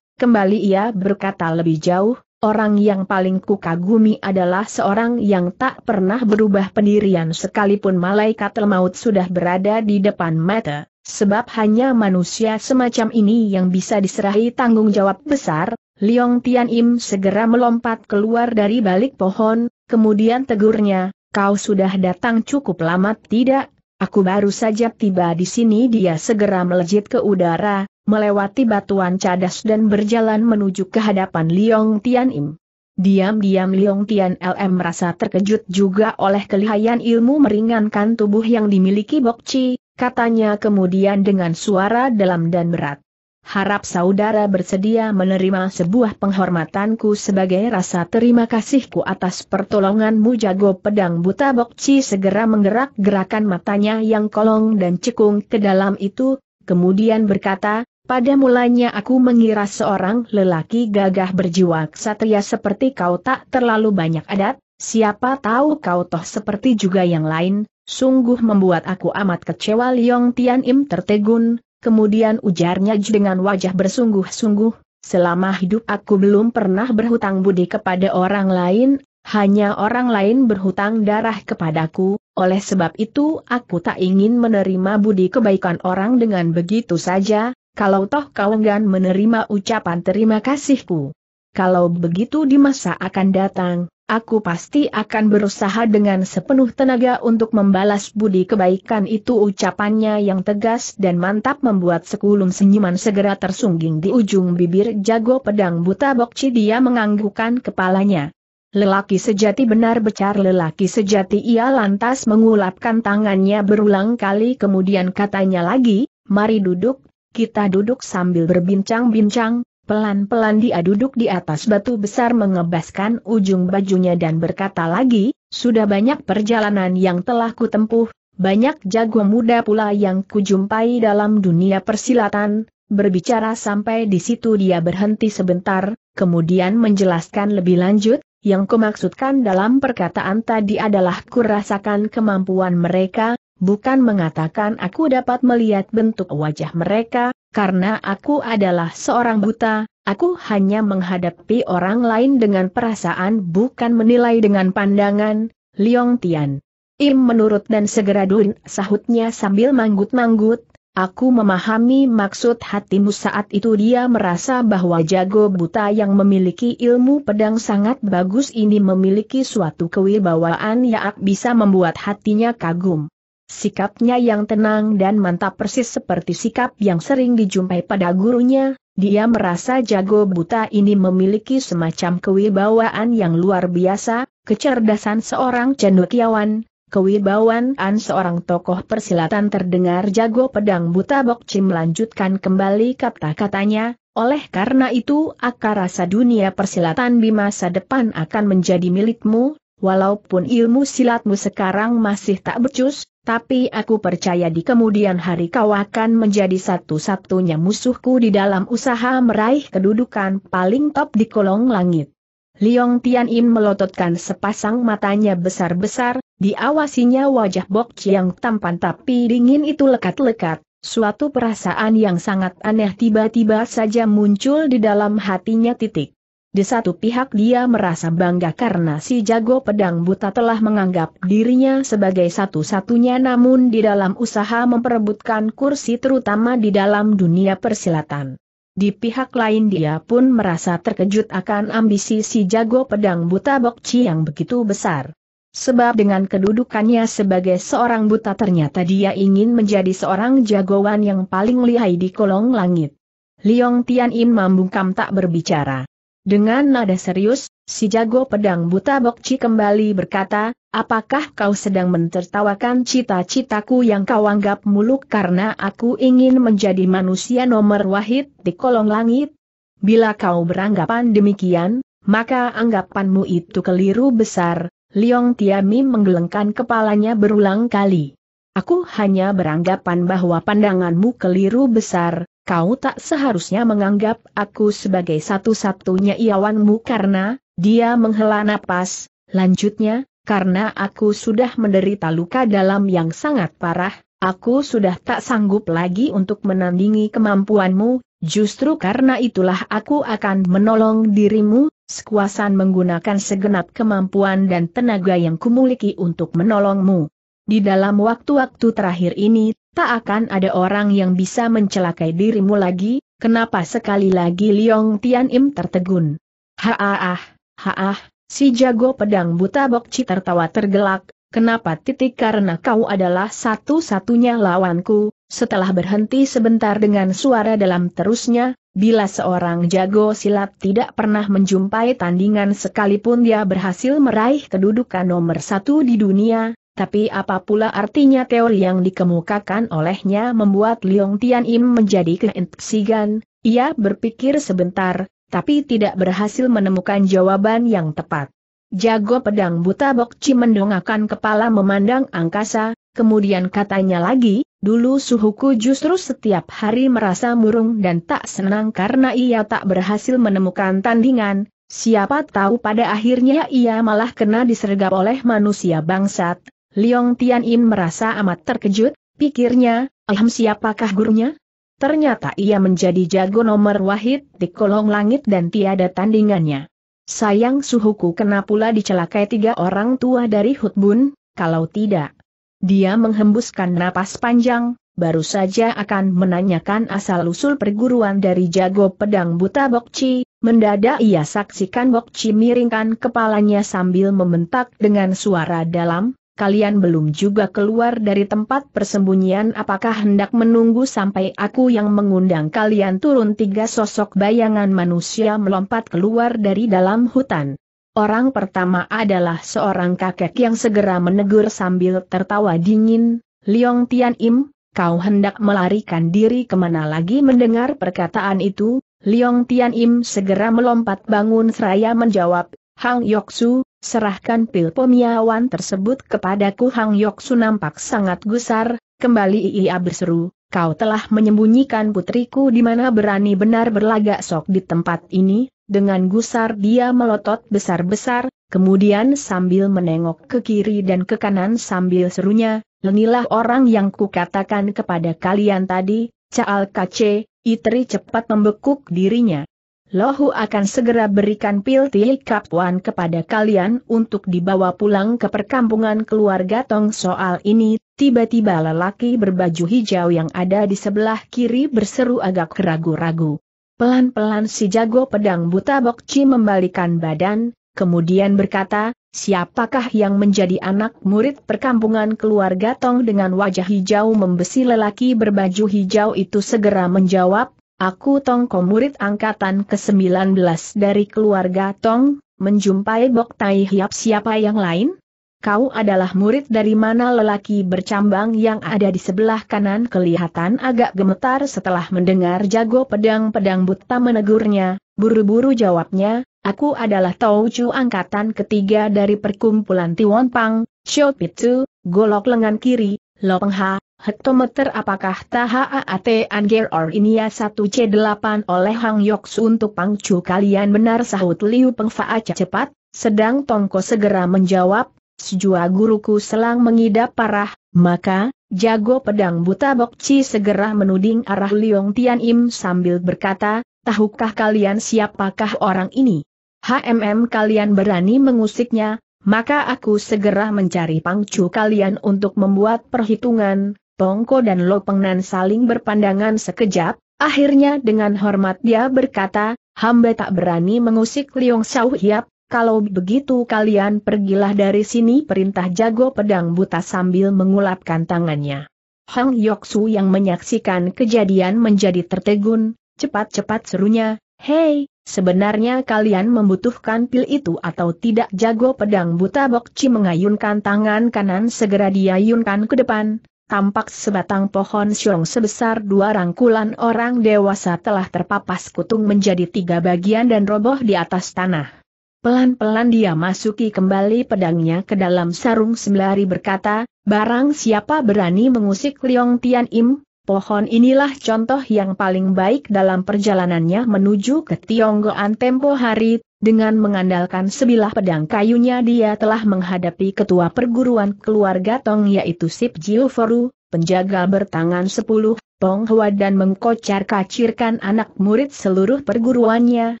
A: kembali ia berkata lebih jauh, Orang yang paling kukagumi adalah seorang yang tak pernah berubah pendirian sekalipun malaikat maut sudah berada di depan mata, sebab hanya manusia semacam ini yang bisa diserahi tanggung jawab besar, Liong Tian Im segera melompat keluar dari balik pohon, kemudian tegurnya, kau sudah datang cukup lama tidak, aku baru saja tiba di sini dia segera melejit ke udara, melewati batuan cadas dan berjalan menuju ke hadapan Liong Tian Im. Diam-diam Liong Tian LM merasa terkejut juga oleh kelihayan ilmu meringankan tubuh yang dimiliki Bok Chi. katanya kemudian dengan suara dalam dan berat. Harap saudara bersedia menerima sebuah penghormatanku sebagai rasa terima kasihku atas pertolonganmu jago pedang buta Bok Chi segera menggerak gerakan matanya yang kolong dan cekung ke dalam itu, kemudian berkata, pada mulanya aku mengira seorang lelaki gagah berjiwa ksatria seperti kau tak terlalu banyak adat, siapa tahu kau toh seperti juga yang lain, sungguh membuat aku amat kecewa Liong Tian Im tertegun, kemudian ujarnya dengan wajah bersungguh-sungguh, selama hidup aku belum pernah berhutang budi kepada orang lain, hanya orang lain berhutang darah kepadaku, oleh sebab itu aku tak ingin menerima budi kebaikan orang dengan begitu saja, kalau toh kau enggan menerima ucapan terima kasihku. Kalau begitu di masa akan datang, aku pasti akan berusaha dengan sepenuh tenaga untuk membalas budi kebaikan itu ucapannya yang tegas dan mantap membuat sekulum senyuman segera tersungging di ujung bibir jago pedang buta Bokci dia menganggukkan kepalanya. Lelaki sejati benar becar lelaki sejati ia lantas mengulapkan tangannya berulang kali kemudian katanya lagi, mari duduk kita duduk sambil berbincang-bincang, pelan-pelan dia duduk di atas batu besar mengebaskan ujung bajunya dan berkata lagi, sudah banyak perjalanan yang telah kutempuh, banyak jago muda pula yang kujumpai dalam dunia persilatan, berbicara sampai di situ dia berhenti sebentar, kemudian menjelaskan lebih lanjut, yang kumaksudkan dalam perkataan tadi adalah kurasakan kemampuan mereka, bukan mengatakan aku dapat melihat bentuk wajah mereka, karena aku adalah seorang buta, aku hanya menghadapi orang lain dengan perasaan bukan menilai dengan pandangan, Liong Tian. Im menurut dan segera dun sahutnya sambil manggut-manggut, Aku memahami maksud hatimu saat itu dia merasa bahwa jago buta yang memiliki ilmu pedang sangat bagus ini memiliki suatu kewibawaan yang bisa membuat hatinya kagum. Sikapnya yang tenang dan mantap persis seperti sikap yang sering dijumpai pada gurunya, dia merasa jago buta ini memiliki semacam kewibawaan yang luar biasa, kecerdasan seorang cendekiawan, kewibawaan seorang tokoh persilatan terdengar jago pedang buta Bokci melanjutkan kembali kata-katanya, oleh karena itu akar rasa dunia persilatan di masa depan akan menjadi milikmu, Walaupun ilmu silatmu sekarang masih tak becus, tapi aku percaya di kemudian hari kau akan menjadi satu-satunya musuhku di dalam usaha meraih kedudukan paling top di kolong langit. Liong Tian'in melototkan sepasang matanya besar-besar, diawasinya wajah Bok yang tampan tapi dingin itu lekat-lekat, suatu perasaan yang sangat aneh tiba-tiba saja muncul di dalam hatinya titik. Di satu pihak dia merasa bangga karena si jago pedang buta telah menganggap dirinya sebagai satu-satunya namun di dalam usaha memperebutkan kursi terutama di dalam dunia persilatan. Di pihak lain dia pun merasa terkejut akan ambisi si jago pedang buta Bokci yang begitu besar. Sebab dengan kedudukannya sebagai seorang buta ternyata dia ingin menjadi seorang jagoan yang paling lihai di kolong langit. Liong Tian In membungkam tak berbicara. Dengan nada serius, si jago pedang buta Bokci kembali berkata, apakah kau sedang mentertawakan cita-citaku yang kau anggap muluk karena aku ingin menjadi manusia nomor wahid di kolong langit? Bila kau beranggapan demikian, maka anggapanmu itu keliru besar, Liong Tiami menggelengkan kepalanya berulang kali. Aku hanya beranggapan bahwa pandanganmu keliru besar, kau tak seharusnya menganggap aku sebagai satu-satunya iawanmu karena, dia menghela napas, lanjutnya, karena aku sudah menderita luka dalam yang sangat parah, aku sudah tak sanggup lagi untuk menandingi kemampuanmu, justru karena itulah aku akan menolong dirimu, sekuasan menggunakan segenap kemampuan dan tenaga yang kumiliki untuk menolongmu. Di dalam waktu-waktu terakhir ini, tak akan ada orang yang bisa mencelakai dirimu lagi, kenapa sekali lagi Liong Tian Im tertegun. Haah, haah, si jago pedang buta Bokci tertawa tergelak, kenapa titik karena kau adalah satu-satunya lawanku, setelah berhenti sebentar dengan suara dalam terusnya, bila seorang jago silat tidak pernah menjumpai tandingan sekalipun dia berhasil meraih kedudukan nomor satu di dunia, tapi apa pula artinya teori yang dikemukakan olehnya membuat Liong Tian Im menjadi keentksigan, ia berpikir sebentar, tapi tidak berhasil menemukan jawaban yang tepat. Jago pedang buta Bok Chi mendongakkan kepala memandang angkasa, kemudian katanya lagi, dulu suhuku justru setiap hari merasa murung dan tak senang karena ia tak berhasil menemukan tandingan, siapa tahu pada akhirnya ia malah kena disergap oleh manusia bangsat, Liong Tian Im merasa amat terkejut, pikirnya, ahem siapakah gurunya? Ternyata ia menjadi jago nomor wahid di kolong langit dan tiada tandingannya. Sayang suhuku kena pula dicelakai tiga orang tua dari Hutbun, kalau tidak. Dia menghembuskan napas panjang, baru saja akan menanyakan asal-usul perguruan dari jago pedang buta Bokci, mendadak ia saksikan Bokci miringkan kepalanya sambil membentak dengan suara dalam, kalian belum juga keluar dari tempat persembunyian apakah hendak menunggu sampai aku yang mengundang kalian turun tiga sosok bayangan manusia melompat keluar dari dalam hutan. Orang pertama adalah seorang kakek yang segera menegur sambil tertawa dingin, Liong Tian Im, kau hendak melarikan diri kemana lagi mendengar perkataan itu, Liong Tian Im segera melompat bangun seraya menjawab, Hang Yoksu, Serahkan pil pemiawan tersebut kepadaku Hang Yoksu nampak sangat gusar, kembali ia berseru, kau telah menyembunyikan putriku di mana berani benar berlagak sok di tempat ini, dengan gusar dia melotot besar-besar, kemudian sambil menengok ke kiri dan ke kanan sambil serunya, lenilah orang yang kukatakan kepada kalian tadi, Caal Kace, Itri cepat membekuk dirinya. Lohu akan segera berikan pil Kap Wan kepada kalian untuk dibawa pulang ke perkampungan keluarga Tong soal ini. Tiba-tiba lelaki berbaju hijau yang ada di sebelah kiri berseru agak ragu-ragu. Pelan-pelan si jago pedang buta Bokci membalikan badan, kemudian berkata, Siapakah yang menjadi anak murid perkampungan keluarga Tong dengan wajah hijau membesi lelaki berbaju hijau itu segera menjawab, Aku Tongko murid angkatan ke-19 dari keluarga Tong, menjumpai Bok Tai Hiap siapa yang lain? Kau adalah murid dari mana lelaki bercambang yang ada di sebelah kanan kelihatan agak gemetar setelah mendengar jago pedang-pedang buta menegurnya, buru-buru jawabnya, aku adalah Chu angkatan ketiga dari perkumpulan Tiwon Pang, Show Pitu, golok lengan kiri, Lo Pengha, hektometer apakah Taha Aat Anger or Inia satu c delapan oleh Hang Yoks untuk pangcu kalian benar sahut Liu Pengfaaca cepat, sedang Tongko segera menjawab, sejua guruku selang mengidap parah, maka, jago pedang buta Bokci segera menuding arah Liong Tian Im sambil berkata, tahukah kalian siapakah orang ini? HMM kalian berani mengusiknya, maka aku segera mencari pangcu kalian untuk membuat perhitungan, Pongko dan Lopengnan saling berpandangan sekejap, akhirnya dengan hormat dia berkata, hamba tak berani mengusik Liong Hiap, kalau begitu kalian pergilah dari sini perintah jago pedang buta sambil mengulapkan tangannya. Hang Yoksu yang menyaksikan kejadian menjadi tertegun, cepat-cepat serunya, Hei, sebenarnya kalian membutuhkan pil itu atau tidak jago pedang buta Bokci mengayunkan tangan kanan segera diayunkan ke depan, tampak sebatang pohon syong sebesar dua rangkulan orang dewasa telah terpapas kutung menjadi tiga bagian dan roboh di atas tanah. Pelan-pelan dia masuki kembali pedangnya ke dalam sarung sembari berkata, barang siapa berani mengusik Liong Tian Im, pohon inilah contoh yang paling baik dalam perjalanannya menuju ke Tionggoan tempo hari, dengan mengandalkan sebilah pedang kayunya dia telah menghadapi ketua perguruan keluarga Tong yaitu Sip Jiu Foru, penjaga bertangan sepuluh, Pong Hua dan mengkocar kacirkan anak murid seluruh perguruannya,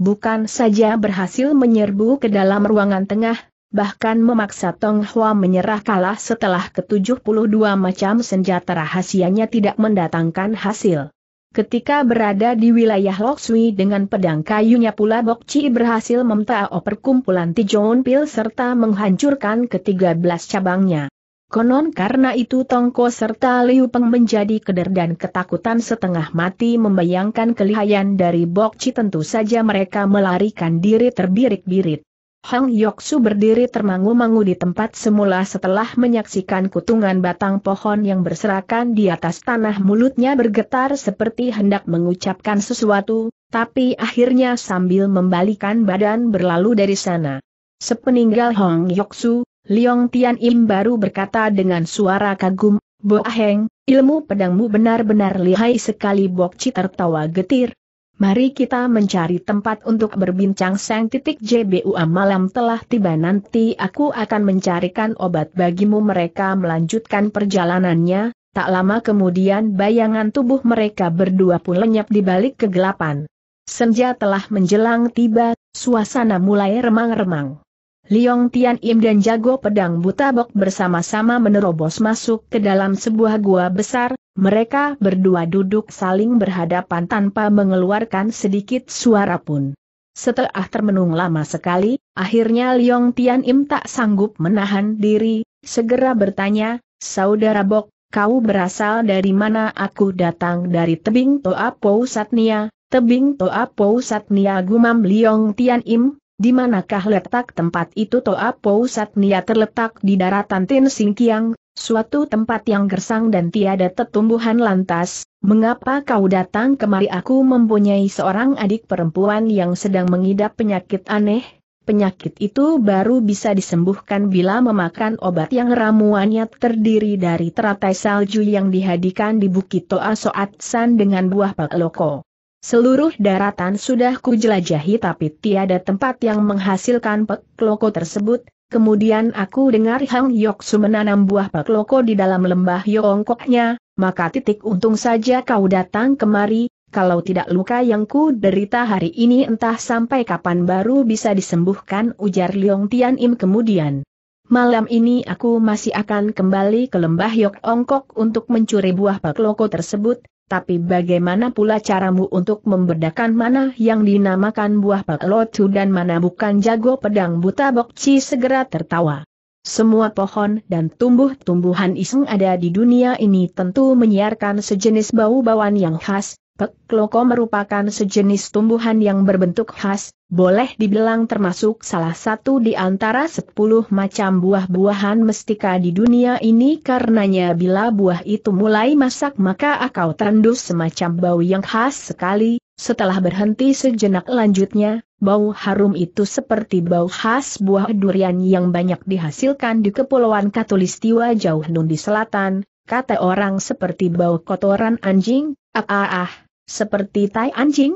A: bukan saja berhasil menyerbu ke dalam ruangan tengah, bahkan memaksa Tong Hua menyerah kalah setelah ke-72 macam senjata rahasianya tidak mendatangkan hasil. Ketika berada di wilayah Loksui dengan pedang kayunya pula Bok Chi berhasil oper kumpulan Tijon Pil serta menghancurkan ke-13 cabangnya. Konon karena itu Tongko serta Liu Peng menjadi keder dan ketakutan setengah mati membayangkan kelihayan dari Bok Chi tentu saja mereka melarikan diri terbirik-birit. Hang Yoksu berdiri termangu-mangu di tempat semula setelah menyaksikan kutungan batang pohon yang berserakan di atas tanah mulutnya bergetar seperti hendak mengucapkan sesuatu, tapi akhirnya sambil membalikan badan berlalu dari sana. Sepeninggal Hong Yoksu, Liong Tian Im baru berkata dengan suara kagum, Bo Aheng, ilmu pedangmu benar-benar lihai sekali Bok Ci tertawa getir, Mari kita mencari tempat untuk berbincang sang titik JBUA malam telah tiba nanti aku akan mencarikan obat bagimu mereka melanjutkan perjalanannya, tak lama kemudian bayangan tubuh mereka berdua pun lenyap di balik kegelapan. Senja telah menjelang tiba, suasana mulai remang-remang. Liong Tian Im dan jago pedang Buta Bok bersama-sama menerobos masuk ke dalam sebuah gua besar, mereka berdua duduk saling berhadapan tanpa mengeluarkan sedikit suara pun. Setelah termenung lama sekali, akhirnya Liong Tian Im tak sanggup menahan diri, segera bertanya, Saudara Bok, kau berasal dari mana aku datang dari tebing Toa Pou Satnia, tebing Toa Pou Satnia Gumam Liong Tian Im, di manakah letak tempat itu Toa Pousat niat terletak di daratan Tin Singkiang, suatu tempat yang gersang dan tiada tetumbuhan lantas, mengapa kau datang kemari aku mempunyai seorang adik perempuan yang sedang mengidap penyakit aneh, penyakit itu baru bisa disembuhkan bila memakan obat yang ramuannya terdiri dari teratai salju yang dihadikan di Bukit Toa Soat San dengan buah loko. Seluruh daratan sudah kujelajahi tapi tiada tempat yang menghasilkan pek tersebut, Kemudian aku dengar Hang Yoksu menanam buah pekloko di dalam lembah Yongkoknya, maka titik untung saja kau datang kemari, kalau tidak luka yang ku derita hari ini entah sampai kapan baru bisa disembuhkan ujar Leong Tian Im kemudian. Malam ini aku masih akan kembali ke lembah Ongkok untuk mencuri buah pekloko tersebut, tapi bagaimana pula caramu untuk membedakan mana yang dinamakan buah pelotu dan mana bukan jago pedang buta Bokci segera tertawa. Semua pohon dan tumbuh-tumbuhan iseng ada di dunia ini tentu menyiarkan sejenis bau-bauan yang khas, Pek merupakan sejenis tumbuhan yang berbentuk khas, boleh dibilang termasuk salah satu di antara sepuluh macam buah-buahan mestika di dunia ini karenanya bila buah itu mulai masak maka akau tandus semacam bau yang khas sekali, setelah berhenti sejenak lanjutnya, bau harum itu seperti bau khas buah durian yang banyak dihasilkan di Kepulauan Katulistiwa jauh nun di selatan, kata orang seperti bau kotoran anjing, ah ah ah seperti tai anjing?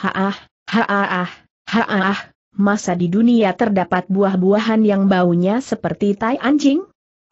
A: Haah, haah, haah, masa di dunia terdapat buah-buahan yang baunya seperti tai anjing?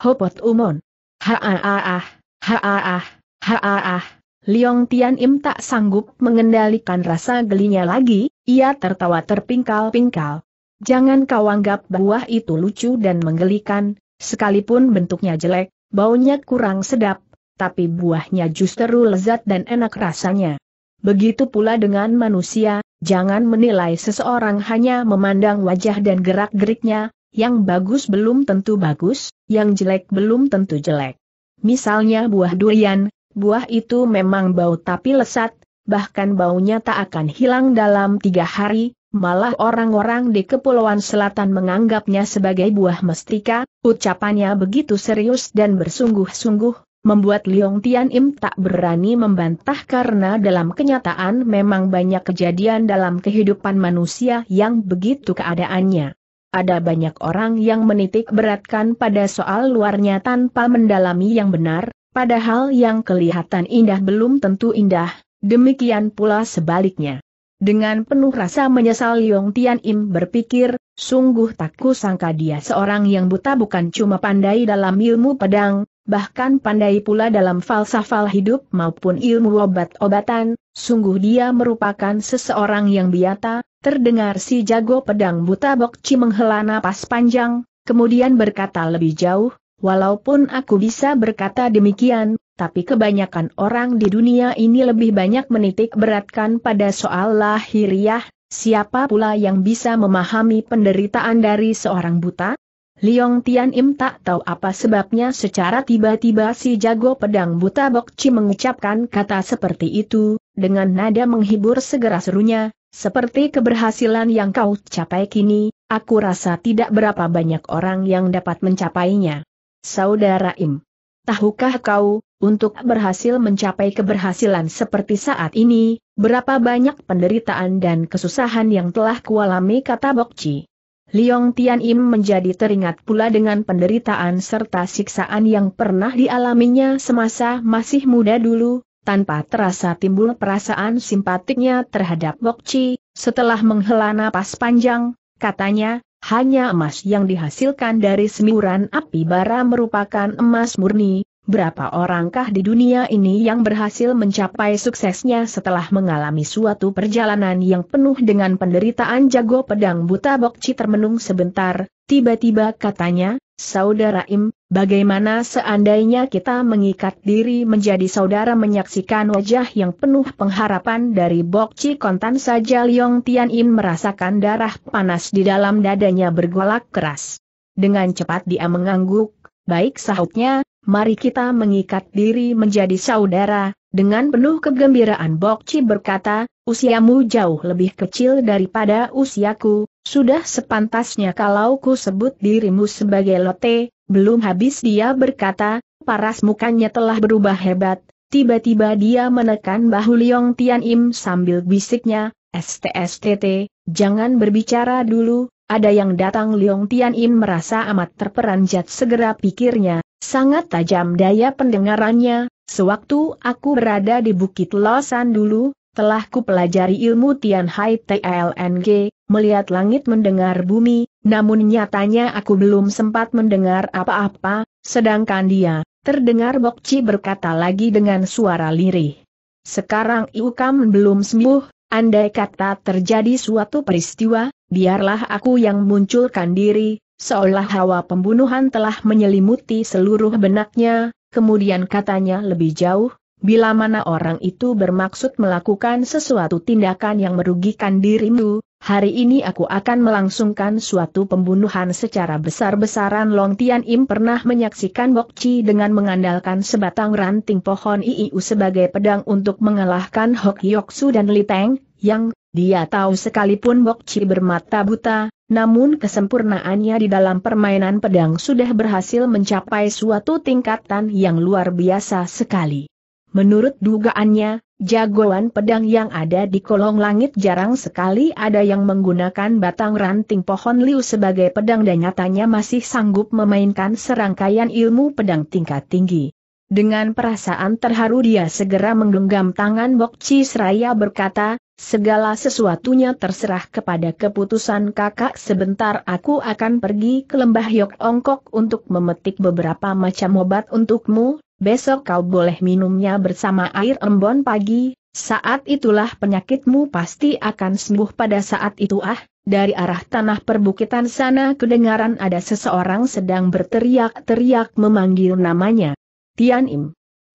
A: Hopot Umon. Haah, haah, haah, Liong Tian Im tak sanggup mengendalikan rasa gelinya lagi, ia tertawa terpingkal-pingkal. Jangan kau anggap buah itu lucu dan menggelikan, sekalipun bentuknya jelek, baunya kurang sedap, tapi buahnya justru lezat dan enak rasanya. Begitu pula dengan manusia, jangan menilai seseorang hanya memandang wajah dan gerak-geriknya, yang bagus belum tentu bagus, yang jelek belum tentu jelek. Misalnya buah durian, buah itu memang bau tapi lesat, bahkan baunya tak akan hilang dalam tiga hari, malah orang-orang di Kepulauan Selatan menganggapnya sebagai buah mestika, ucapannya begitu serius dan bersungguh-sungguh, membuat Liong Tian Im tak berani membantah karena dalam kenyataan memang banyak kejadian dalam kehidupan manusia yang begitu keadaannya. Ada banyak orang yang menitik beratkan pada soal luarnya tanpa mendalami yang benar, padahal yang kelihatan indah belum tentu indah, demikian pula sebaliknya. Dengan penuh rasa menyesal Liong Tian Im berpikir, sungguh tak kusangka dia seorang yang buta bukan cuma pandai dalam ilmu pedang, bahkan pandai pula dalam falsafal hidup maupun ilmu obat-obatan, sungguh dia merupakan seseorang yang biata, terdengar si jago pedang buta Bokci menghela napas panjang, kemudian berkata lebih jauh, walaupun aku bisa berkata demikian, tapi kebanyakan orang di dunia ini lebih banyak menitik beratkan pada soal lahiriah, siapa pula yang bisa memahami penderitaan dari seorang buta? Liong Tian Im tak tahu apa sebabnya secara tiba-tiba si jago pedang buta Bok Chi mengucapkan kata seperti itu, dengan nada menghibur segera serunya, seperti keberhasilan yang kau capai kini, aku rasa tidak berapa banyak orang yang dapat mencapainya. Saudara Im, tahukah kau, untuk berhasil mencapai keberhasilan seperti saat ini, berapa banyak penderitaan dan kesusahan yang telah kualami kata Bok Bokci. Liong Tian Im menjadi teringat pula dengan penderitaan serta siksaan yang pernah dialaminya semasa masih muda dulu, tanpa terasa timbul perasaan simpatiknya terhadap Wok Chi, setelah menghela napas panjang, katanya, hanya emas yang dihasilkan dari semburan api bara merupakan emas murni, Berapa orangkah di dunia ini yang berhasil mencapai suksesnya setelah mengalami suatu perjalanan yang penuh dengan penderitaan jago pedang buta Bokci termenung sebentar, tiba-tiba katanya, Saudara Im, bagaimana seandainya kita mengikat diri menjadi saudara menyaksikan wajah yang penuh pengharapan dari Bokci kontan saja Liong Tian Im merasakan darah panas di dalam dadanya bergolak keras. Dengan cepat dia mengangguk, baik sahutnya, mari kita mengikat diri menjadi saudara, dengan penuh kegembiraan Bokci berkata, usiamu jauh lebih kecil daripada usiaku, sudah sepantasnya kalau ku sebut dirimu sebagai Lote, belum habis dia berkata, paras mukanya telah berubah hebat, tiba-tiba dia menekan bahu Liong Tian Im sambil bisiknya, STSTT, jangan berbicara dulu, ada yang datang Liong Tian Im merasa amat terperanjat segera pikirnya, Sangat tajam daya pendengarannya, sewaktu aku berada di Bukit Losan dulu, telah kupelajari ilmu Tian Hai TLNG, melihat langit mendengar bumi, namun nyatanya aku belum sempat mendengar apa-apa, sedangkan dia, terdengar Bokci berkata lagi dengan suara lirih. Sekarang Iukam belum sembuh, andai kata terjadi suatu peristiwa, biarlah aku yang munculkan diri, seolah hawa pembunuhan telah menyelimuti seluruh benaknya, kemudian katanya lebih jauh, bila mana orang itu bermaksud melakukan sesuatu tindakan yang merugikan dirimu, hari ini aku akan melangsungkan suatu pembunuhan secara besar-besaran Long Tian Im pernah menyaksikan Bok Chi dengan mengandalkan sebatang ranting pohon Iiu sebagai pedang untuk mengalahkan Hok Su dan Li Teng, yang, dia tahu sekalipun Bok Chi bermata buta, namun kesempurnaannya di dalam permainan pedang sudah berhasil mencapai suatu tingkatan yang luar biasa sekali. Menurut dugaannya, jagoan pedang yang ada di kolong langit jarang sekali ada yang menggunakan batang ranting pohon liu sebagai pedang dan nyatanya masih sanggup memainkan serangkaian ilmu pedang tingkat tinggi. Dengan perasaan terharu dia segera menggenggam tangan Bokci seraya berkata, segala sesuatunya terserah kepada keputusan kakak sebentar aku akan pergi ke lembah Yok Ongkok untuk memetik beberapa macam obat untukmu, besok kau boleh minumnya bersama air embon pagi, saat itulah penyakitmu pasti akan sembuh pada saat itu ah, dari arah tanah perbukitan sana kedengaran ada seseorang sedang berteriak-teriak memanggil namanya. Tian Im.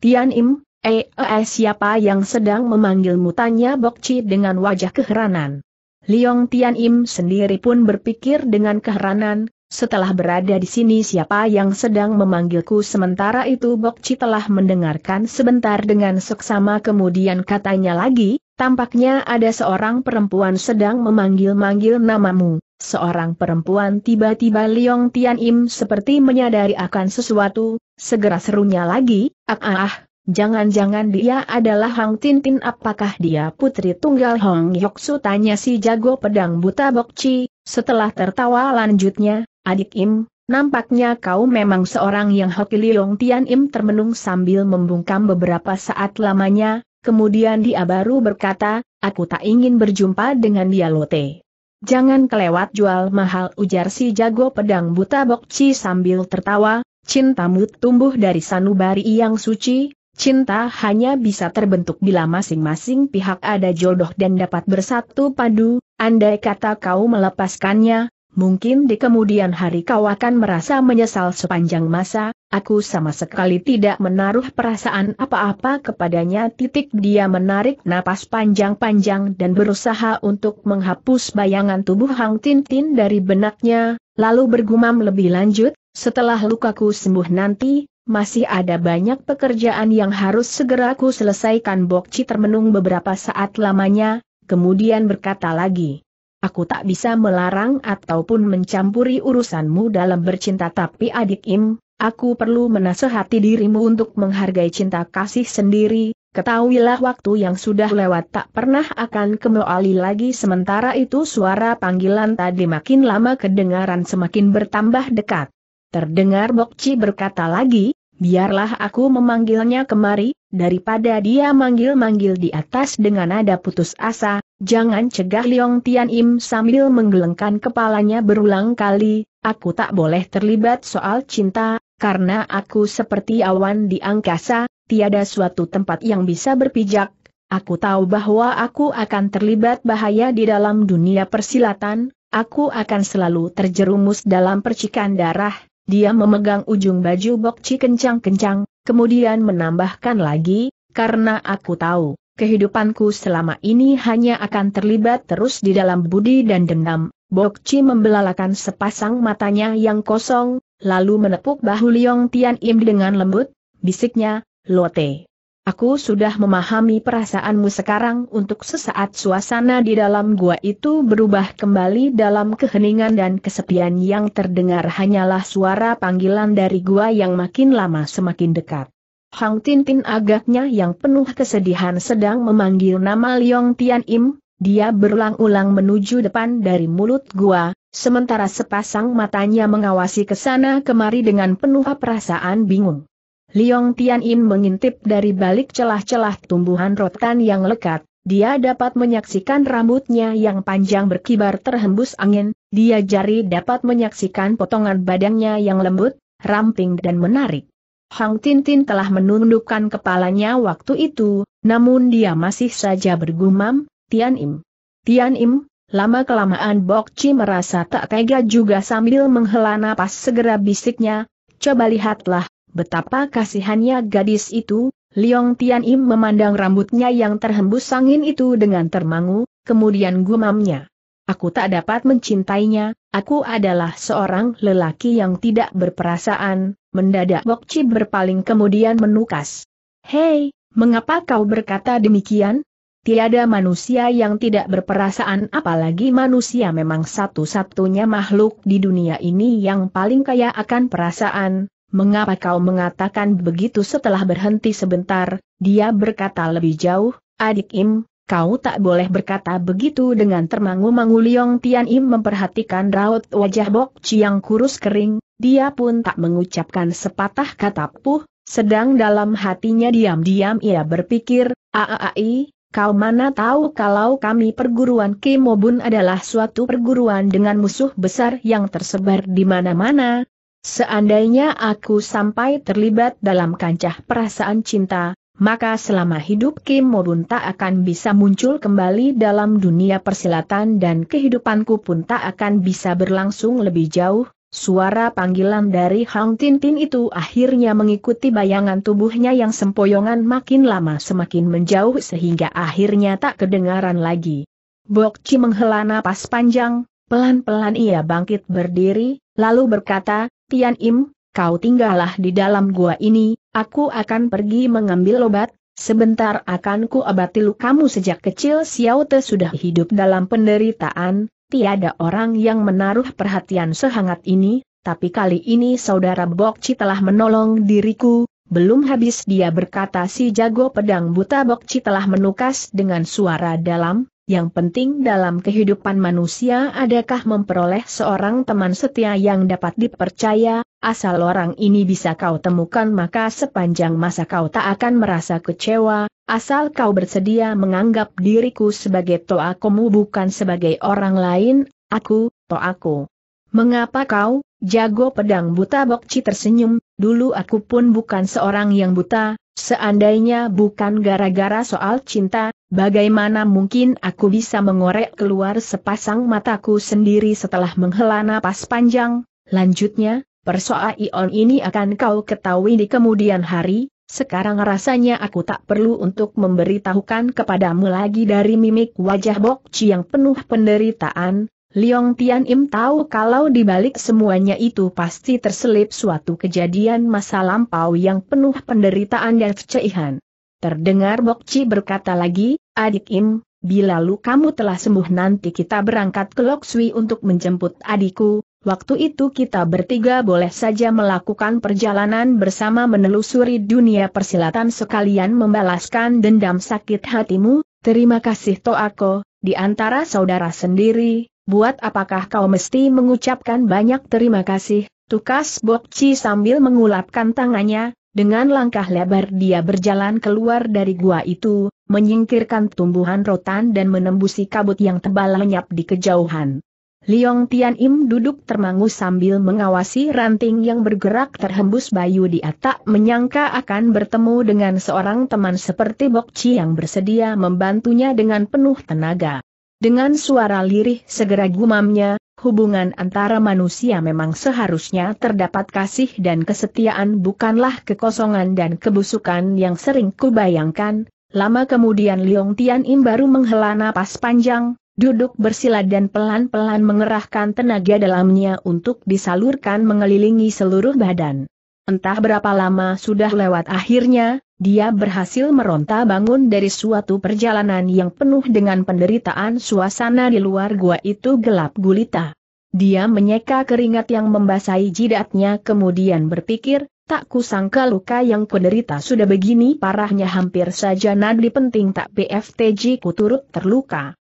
A: Tian Im, eh, eh siapa yang sedang memanggilmu tanya Bokci dengan wajah keheranan. Liong Tian Im sendiri pun berpikir dengan keheranan, setelah berada di sini siapa yang sedang memanggilku sementara itu Bokci telah mendengarkan sebentar dengan seksama kemudian katanya lagi, tampaknya ada seorang perempuan sedang memanggil-manggil namamu. Seorang perempuan tiba-tiba Liong Tian Im seperti menyadari akan sesuatu, segera serunya lagi, ah, ah ah, jangan-jangan dia adalah Hang Tin Tin apakah dia putri tunggal Hong Su tanya si jago pedang buta Bokci, setelah tertawa lanjutnya, adik Im, nampaknya kau memang seorang yang hoki Liong Tian Im termenung sambil membungkam beberapa saat lamanya, kemudian dia baru berkata, aku tak ingin berjumpa dengan dia Lote. Jangan kelewat jual mahal ujar si jago pedang buta Bokci sambil tertawa, cintamu tumbuh dari sanubari yang suci, Cinta hanya bisa terbentuk bila masing-masing pihak ada jodoh dan dapat bersatu padu, andai kata kau melepaskannya, Mungkin di kemudian hari kau akan merasa menyesal sepanjang masa, aku sama sekali tidak menaruh perasaan apa-apa kepadanya. Titik dia menarik napas panjang-panjang dan berusaha untuk menghapus bayangan tubuh Hang Tintin dari benaknya, lalu bergumam lebih lanjut, setelah lukaku sembuh nanti, masih ada banyak pekerjaan yang harus segera ku selesaikan. Bokci termenung beberapa saat lamanya, kemudian berkata lagi. Aku tak bisa melarang ataupun mencampuri urusanmu dalam bercinta tapi adik Im, aku perlu menasehati dirimu untuk menghargai cinta kasih sendiri, ketahuilah waktu yang sudah lewat tak pernah akan kembali lagi sementara itu suara panggilan tadi makin lama kedengaran semakin bertambah dekat. Terdengar Bokci berkata lagi, biarlah aku memanggilnya kemari, Daripada dia manggil-manggil di atas dengan nada putus asa, jangan cegah Liong Tian Im sambil menggelengkan kepalanya berulang kali, aku tak boleh terlibat soal cinta, karena aku seperti awan di angkasa, tiada suatu tempat yang bisa berpijak, aku tahu bahwa aku akan terlibat bahaya di dalam dunia persilatan, aku akan selalu terjerumus dalam percikan darah, dia memegang ujung baju Bokci kencang-kencang, kemudian menambahkan lagi, karena aku tahu, kehidupanku selama ini hanya akan terlibat terus di dalam budi dan dendam. Bokci membelalakan sepasang matanya yang kosong, lalu menepuk bahu Liong Tian Im dengan lembut, bisiknya, Lote. Aku sudah memahami perasaanmu sekarang untuk sesaat suasana di dalam gua itu berubah kembali dalam keheningan dan kesepian yang terdengar hanyalah suara panggilan dari gua yang makin lama semakin dekat. Hang Tintin agaknya yang penuh kesedihan sedang memanggil nama Liong Tian Im, dia berulang-ulang menuju depan dari mulut gua, sementara sepasang matanya mengawasi ke sana kemari dengan penuh perasaan bingung. Liong Tianyin mengintip dari balik celah-celah tumbuhan rotan yang lekat, dia dapat menyaksikan rambutnya yang panjang berkibar terhembus angin, dia jari dapat menyaksikan potongan badannya yang lembut, ramping dan menarik. Hang Tintin telah menundukkan kepalanya waktu itu, namun dia masih saja bergumam, Tian Im. Tian Im, lama-kelamaan Bok Chi merasa tak tega juga sambil menghela napas segera bisiknya, coba lihatlah, Betapa kasihannya gadis itu, Liong Tian Im memandang rambutnya yang terhembus angin itu dengan termangu, kemudian gumamnya. Aku tak dapat mencintainya, aku adalah seorang lelaki yang tidak berperasaan, mendadak Wok Chi berpaling kemudian menukas. Hei, mengapa kau berkata demikian? Tiada manusia yang tidak berperasaan apalagi manusia memang satu-satunya makhluk di dunia ini yang paling kaya akan perasaan, mengapa kau mengatakan begitu setelah berhenti sebentar, dia berkata lebih jauh, adik Im, kau tak boleh berkata begitu dengan termangu-mangu Liong Tian Im memperhatikan raut wajah Bok Chiang kurus kering, dia pun tak mengucapkan sepatah kata puh, sedang dalam hatinya diam-diam ia berpikir, aai, Kau mana tahu kalau kami perguruan Kimobun adalah suatu perguruan dengan musuh besar yang tersebar di mana-mana, Seandainya aku sampai terlibat dalam kancah perasaan cinta, maka selama hidup Kim Mobun tak akan bisa muncul kembali dalam dunia persilatan dan kehidupanku pun tak akan bisa berlangsung lebih jauh. Suara panggilan dari Hang Tin Tin itu akhirnya mengikuti bayangan tubuhnya yang sempoyongan makin lama semakin menjauh sehingga akhirnya tak kedengaran lagi. Bokci menghela napas panjang, pelan-pelan ia bangkit berdiri, lalu berkata, Tian Im, kau tinggallah di dalam gua ini, aku akan pergi mengambil obat, sebentar akan ku abati lukamu sejak kecil Xiao Te sudah hidup dalam penderitaan, tiada orang yang menaruh perhatian sehangat ini, tapi kali ini saudara Bokci telah menolong diriku, belum habis dia berkata si jago pedang buta Bokci telah menukas dengan suara dalam, yang penting dalam kehidupan manusia adakah memperoleh seorang teman setia yang dapat dipercaya, asal orang ini bisa kau temukan maka sepanjang masa kau tak akan merasa kecewa, asal kau bersedia menganggap diriku sebagai toakomu bukan sebagai orang lain, aku, toaku. Mengapa kau, jago pedang buta Bokci tersenyum, dulu aku pun bukan seorang yang buta, Seandainya bukan gara-gara soal cinta, bagaimana mungkin aku bisa mengorek keluar sepasang mataku sendiri setelah menghela napas panjang? Lanjutnya, persoalan ini akan kau ketahui di kemudian hari, sekarang rasanya aku tak perlu untuk memberitahukan kepadamu lagi dari mimik wajah Bokci yang penuh penderitaan, Liong Tian Im tahu kalau di balik semuanya itu pasti terselip suatu kejadian masa lampau yang penuh penderitaan dan keceihan. Terdengar Bok Chi berkata lagi, adik Im, bila lu kamu telah sembuh nanti kita berangkat ke Lok Sui untuk menjemput adikku, waktu itu kita bertiga boleh saja melakukan perjalanan bersama menelusuri dunia persilatan sekalian membalaskan dendam sakit hatimu, terima kasih Toako, di antara saudara sendiri, buat apakah kau mesti mengucapkan banyak terima kasih, tukas Bokci sambil mengulapkan tangannya, dengan langkah lebar dia berjalan keluar dari gua itu, menyingkirkan tumbuhan rotan dan menembusi kabut yang tebal lenyap di kejauhan. Liong Tian Im duduk termangu sambil mengawasi ranting yang bergerak terhembus bayu di atas, menyangka akan bertemu dengan seorang teman seperti Bokci yang bersedia membantunya dengan penuh tenaga. Dengan suara lirih segera gumamnya, hubungan antara manusia memang seharusnya terdapat kasih dan kesetiaan bukanlah kekosongan dan kebusukan yang sering kubayangkan. Lama kemudian Liong Tian Im baru menghela napas panjang, duduk bersila dan pelan-pelan mengerahkan tenaga dalamnya untuk disalurkan mengelilingi seluruh badan. Entah berapa lama sudah lewat akhirnya, dia berhasil meronta bangun dari suatu perjalanan yang penuh dengan penderitaan suasana di luar gua itu gelap gulita. Dia menyeka keringat yang membasahi jidatnya kemudian berpikir, tak kusangka luka yang kuderita sudah begini parahnya hampir saja nadi penting tak BFTJ ku turut terluka.